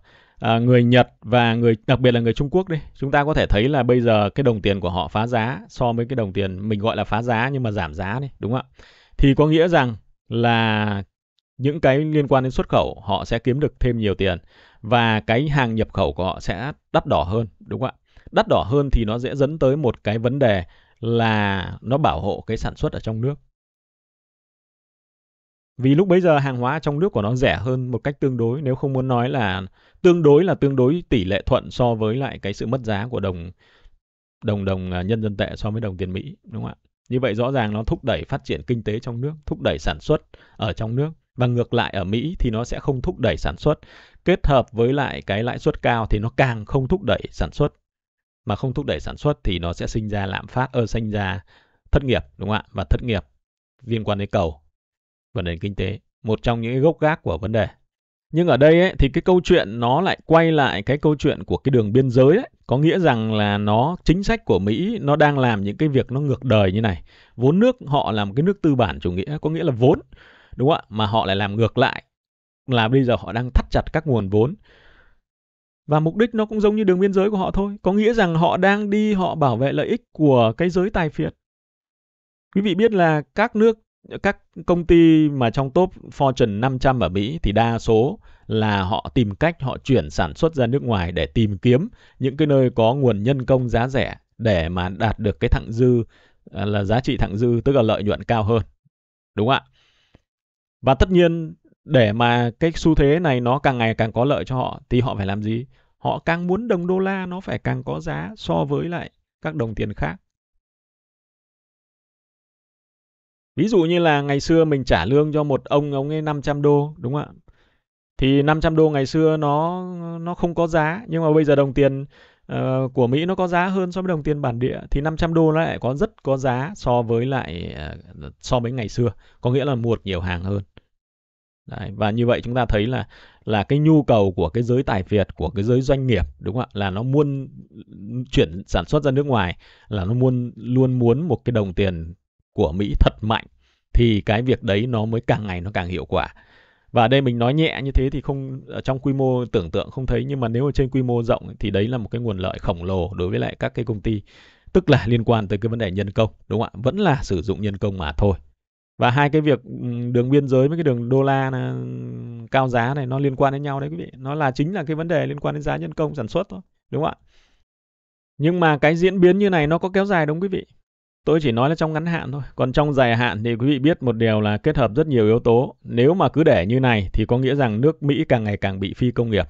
uh, người Nhật và người đặc biệt là người Trung Quốc đi chúng ta có thể thấy là bây giờ cái đồng tiền của họ phá giá so với cái đồng tiền mình gọi là phá giá nhưng mà giảm giá đi đúng không ạ thì có nghĩa rằng là những cái liên quan đến xuất khẩu họ sẽ kiếm được thêm nhiều tiền và cái hàng nhập khẩu của họ sẽ đắt đỏ hơn đúng không ạ đắt đỏ hơn thì nó dễ dẫn tới một cái vấn đề là nó bảo hộ cái sản xuất ở trong nước vì lúc bấy giờ hàng hóa trong nước của nó rẻ hơn một cách tương đối nếu không muốn nói là tương đối là tương đối tỷ lệ thuận so với lại cái sự mất giá của đồng đồng đồng à, nhân dân tệ so với đồng tiền Mỹ đúng không ạ? Như vậy rõ ràng nó thúc đẩy phát triển kinh tế trong nước, thúc đẩy sản xuất ở trong nước và ngược lại ở Mỹ thì nó sẽ không thúc đẩy sản xuất kết hợp với lại cái lãi suất cao thì nó càng không thúc đẩy sản xuất mà không thúc đẩy sản xuất thì nó sẽ sinh ra lạm phát ơ ờ, sinh ra thất nghiệp đúng không ạ và thất nghiệp liên quan đến cầu và nền kinh tế một trong những gốc gác của vấn đề nhưng ở đây ấy, thì cái câu chuyện nó lại quay lại cái câu chuyện của cái đường biên giới ấy. Có nghĩa rằng là nó chính sách của Mỹ nó đang làm những cái việc nó ngược đời như này. Vốn nước họ làm cái nước tư bản chủ nghĩa, có nghĩa là vốn đúng không ạ mà họ lại làm ngược lại là bây giờ họ đang thắt chặt các nguồn vốn và mục đích nó cũng giống như đường biên giới của họ thôi có nghĩa rằng họ đang đi họ bảo vệ lợi ích của cái giới tài phiệt quý vị biết là các nước các công ty mà trong top Fortune 500 ở Mỹ thì đa số là họ tìm cách họ chuyển sản xuất ra nước ngoài để tìm kiếm những cái nơi có nguồn nhân công giá rẻ để mà đạt được cái thặng dư à, là giá trị thặng dư tức là lợi nhuận cao hơn. Đúng ạ? Và tất nhiên để mà cái xu thế này nó càng ngày càng có lợi cho họ thì họ phải làm gì? Họ càng muốn đồng đô la nó phải càng có giá so với lại các đồng tiền khác. Ví dụ như là ngày xưa mình trả lương cho một ông ông ấy 500 đô đúng không ạ? Thì 500 đô ngày xưa nó nó không có giá nhưng mà bây giờ đồng tiền uh, của Mỹ nó có giá hơn so với đồng tiền bản địa thì 500 đô nó lại có rất có giá so với lại uh, so với ngày xưa, có nghĩa là mua được nhiều hàng hơn. Đấy, và như vậy chúng ta thấy là là cái nhu cầu của cái giới tài Việt của cái giới doanh nghiệp đúng không ạ là nó muốn chuyển sản xuất ra nước ngoài là nó muốn luôn muốn một cái đồng tiền của Mỹ thật mạnh thì cái việc đấy nó mới càng ngày nó càng hiệu quả và đây mình nói nhẹ như thế thì không trong quy mô tưởng tượng không thấy nhưng mà nếu ở trên quy mô rộng thì đấy là một cái nguồn lợi khổng lồ đối với lại các cái công ty tức là liên quan tới cái vấn đề nhân công đúng không ạ vẫn là sử dụng nhân công mà thôi và hai cái việc ừ, đường biên giới với cái đường đô la là cao giá này nó liên quan đến nhau đấy quý vị nó là chính là cái vấn đề liên quan đến giá nhân công sản xuất thôi đúng không ạ nhưng mà cái diễn biến như này nó có kéo dài đúng quý vị tôi chỉ nói là trong ngắn hạn thôi còn trong dài hạn thì quý vị biết một điều là kết hợp rất nhiều yếu tố nếu mà cứ để như này thì có nghĩa rằng nước mỹ càng ngày càng bị phi công nghiệp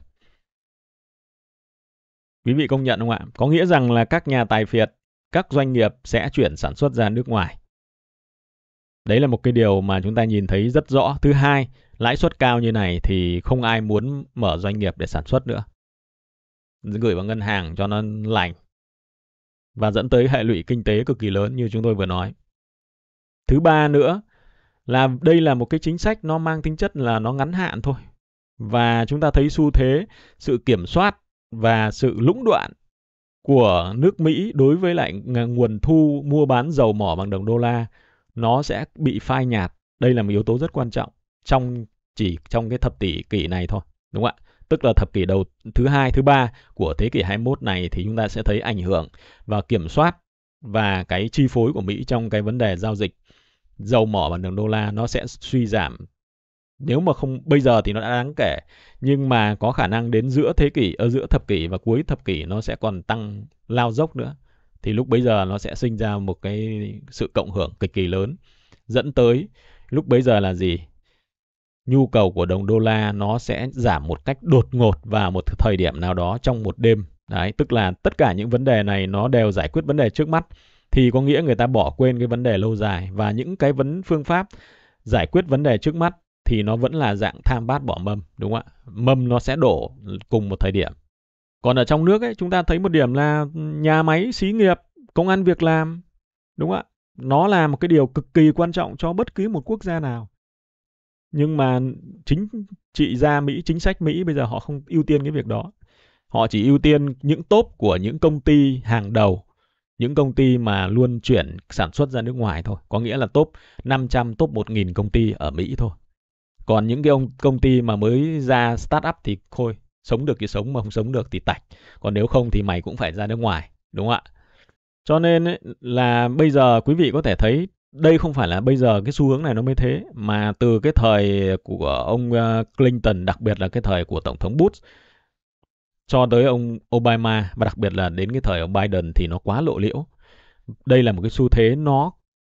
quý vị công nhận không ạ có nghĩa rằng là các nhà tài phiệt các doanh nghiệp sẽ chuyển sản xuất ra nước ngoài Đấy là một cái điều mà chúng ta nhìn thấy rất rõ. Thứ hai, lãi suất cao như này thì không ai muốn mở doanh nghiệp để sản xuất nữa. Gửi vào ngân hàng cho nó lành. Và dẫn tới hệ lụy kinh tế cực kỳ lớn như chúng tôi vừa nói. Thứ ba nữa là đây là một cái chính sách nó mang tính chất là nó ngắn hạn thôi. Và chúng ta thấy xu thế, sự kiểm soát và sự lũng đoạn của nước Mỹ đối với lại nguồn thu mua bán dầu mỏ bằng đồng đô la nó sẽ bị phai nhạt. Đây là một yếu tố rất quan trọng trong chỉ trong cái thập tỷ kỷ này thôi, đúng không ạ? Tức là thập kỷ đầu thứ hai, thứ ba của thế kỷ 21 này thì chúng ta sẽ thấy ảnh hưởng và kiểm soát và cái chi phối của Mỹ trong cái vấn đề giao dịch dầu mỏ bằng đồng đô la nó sẽ suy giảm nếu mà không bây giờ thì nó đã đáng kể nhưng mà có khả năng đến giữa thế kỷ ở ờ, giữa thập kỷ và cuối thập kỷ nó sẽ còn tăng lao dốc nữa thì lúc bấy giờ nó sẽ sinh ra một cái sự cộng hưởng cực kỳ lớn dẫn tới lúc bấy giờ là gì nhu cầu của đồng đô la nó sẽ giảm một cách đột ngột vào một thời điểm nào đó trong một đêm đấy tức là tất cả những vấn đề này nó đều giải quyết vấn đề trước mắt thì có nghĩa người ta bỏ quên cái vấn đề lâu dài và những cái vấn phương pháp giải quyết vấn đề trước mắt thì nó vẫn là dạng tham bát bỏ mâm đúng không ạ mâm nó sẽ đổ cùng một thời điểm còn ở trong nước ấy, chúng ta thấy một điểm là nhà máy, xí nghiệp, công an việc làm, đúng không ạ? Nó là một cái điều cực kỳ quan trọng cho bất cứ một quốc gia nào. Nhưng mà chính trị gia Mỹ, chính sách Mỹ bây giờ họ không ưu tiên cái việc đó. Họ chỉ ưu tiên những top của những công ty hàng đầu, những công ty mà luôn chuyển sản xuất ra nước ngoài thôi. Có nghĩa là top 500, top 1.000 công ty ở Mỹ thôi. Còn những cái ông công ty mà mới ra start up thì thôi, sống được thì sống mà không sống được thì tạch còn nếu không thì mày cũng phải ra nước ngoài đúng không ạ cho nên là bây giờ quý vị có thể thấy đây không phải là bây giờ cái xu hướng này nó mới thế mà từ cái thời của ông ờ, Clinton đặc biệt là cái thời của tổng thống Bush cho tới ông Obama và đặc biệt là đến cái thời ông Biden thì nó quá lộ liễu. Đây là một cái xu thế nó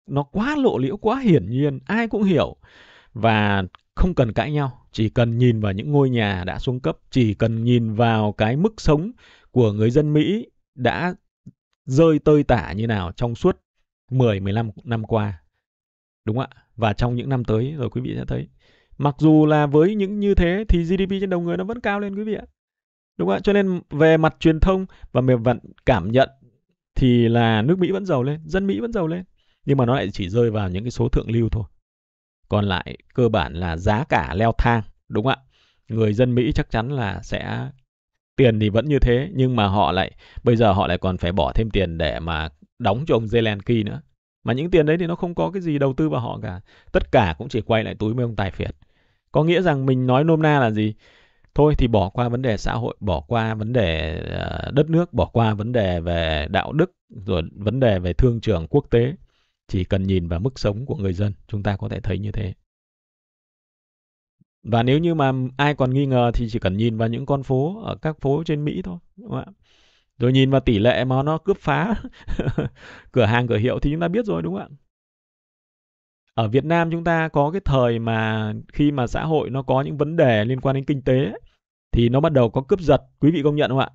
nó quá lộ liễu, quá hiển nhiên, ai cũng hiểu và không cần cãi nhau. Chỉ cần nhìn vào những ngôi nhà đã xuống cấp, chỉ cần nhìn vào cái mức sống của người dân Mỹ đã rơi tơi tả như nào trong suốt 10-15 năm qua. Đúng ạ. Và trong những năm tới rồi quý vị sẽ thấy. Mặc dù là với những như thế thì GDP trên đầu người nó vẫn cao lên quý vị ạ. Đúng ạ. Cho nên về mặt truyền thông và về mặt cảm nhận thì là nước Mỹ vẫn giàu lên, dân Mỹ vẫn giàu lên. Nhưng mà nó lại chỉ rơi vào những cái số thượng lưu thôi còn lại cơ bản là giá cả leo thang đúng không ạ người dân mỹ chắc chắn là sẽ tiền thì vẫn như thế nhưng mà họ lại bây giờ họ lại còn phải bỏ thêm tiền để mà đóng cho ông Zelensky nữa mà những tiền đấy thì nó không có cái gì đầu tư vào họ cả tất cả cũng chỉ quay lại túi mấy ông tài phiệt có nghĩa rằng mình nói nôm na là gì thôi thì bỏ qua vấn đề xã hội bỏ qua vấn đề ờ, đất nước bỏ qua vấn đề về đạo đức rồi vấn đề về thương trường quốc tế chỉ cần nhìn vào mức sống của người dân, chúng ta có thể thấy như thế. Và nếu như mà ai còn nghi ngờ thì chỉ cần nhìn vào những con phố ở các phố trên Mỹ thôi. Đúng không ạ? Rồi nhìn vào tỷ lệ mà nó cướp phá cửa hàng cửa hiệu thì chúng ta biết rồi đúng không ạ? Ở Việt Nam chúng ta có cái thời mà khi mà xã hội nó có những vấn đề liên quan đến kinh tế thì nó bắt đầu có cướp giật, quý vị công nhận không ạ?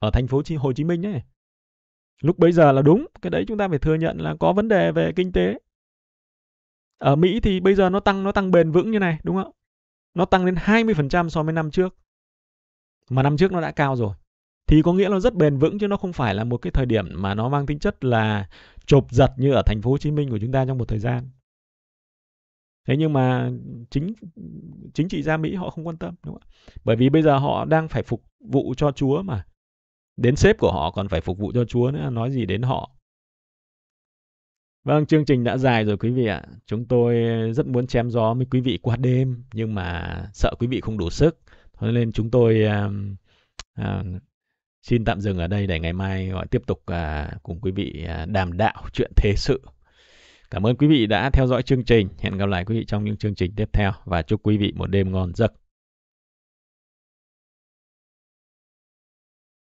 Ở thành phố Hồ Chí Minh ấy, lúc bây giờ là đúng cái đấy chúng ta phải thừa nhận là có vấn đề về kinh tế ở Mỹ thì bây giờ nó tăng nó tăng bền vững như này đúng không nó tăng đến 20% so với năm trước mà năm trước nó đã cao rồi thì có nghĩa là rất bền vững chứ nó không phải là một cái thời điểm mà nó mang tính chất là chộp giật như ở thành phố Hồ Chí Minh của chúng ta trong một thời gian thế nhưng mà chính chính trị gia Mỹ họ không quan tâm đúng không bởi vì bây giờ họ đang phải phục vụ cho Chúa mà đến sếp của họ còn phải phục vụ cho Chúa nữa, nói gì đến họ. Vâng, chương trình đã dài rồi quý vị ạ. Chúng tôi rất muốn chém gió với quý vị qua đêm, nhưng mà sợ quý vị không đủ sức. Thế nên chúng tôi uh, uh, xin tạm dừng ở đây để ngày mai gọi tiếp tục uh, cùng quý vị uh, đàm đạo chuyện thế sự. Cảm ơn quý vị đã theo dõi chương trình. Hẹn gặp lại quý vị trong những chương trình tiếp theo và chúc quý vị một đêm ngon giấc.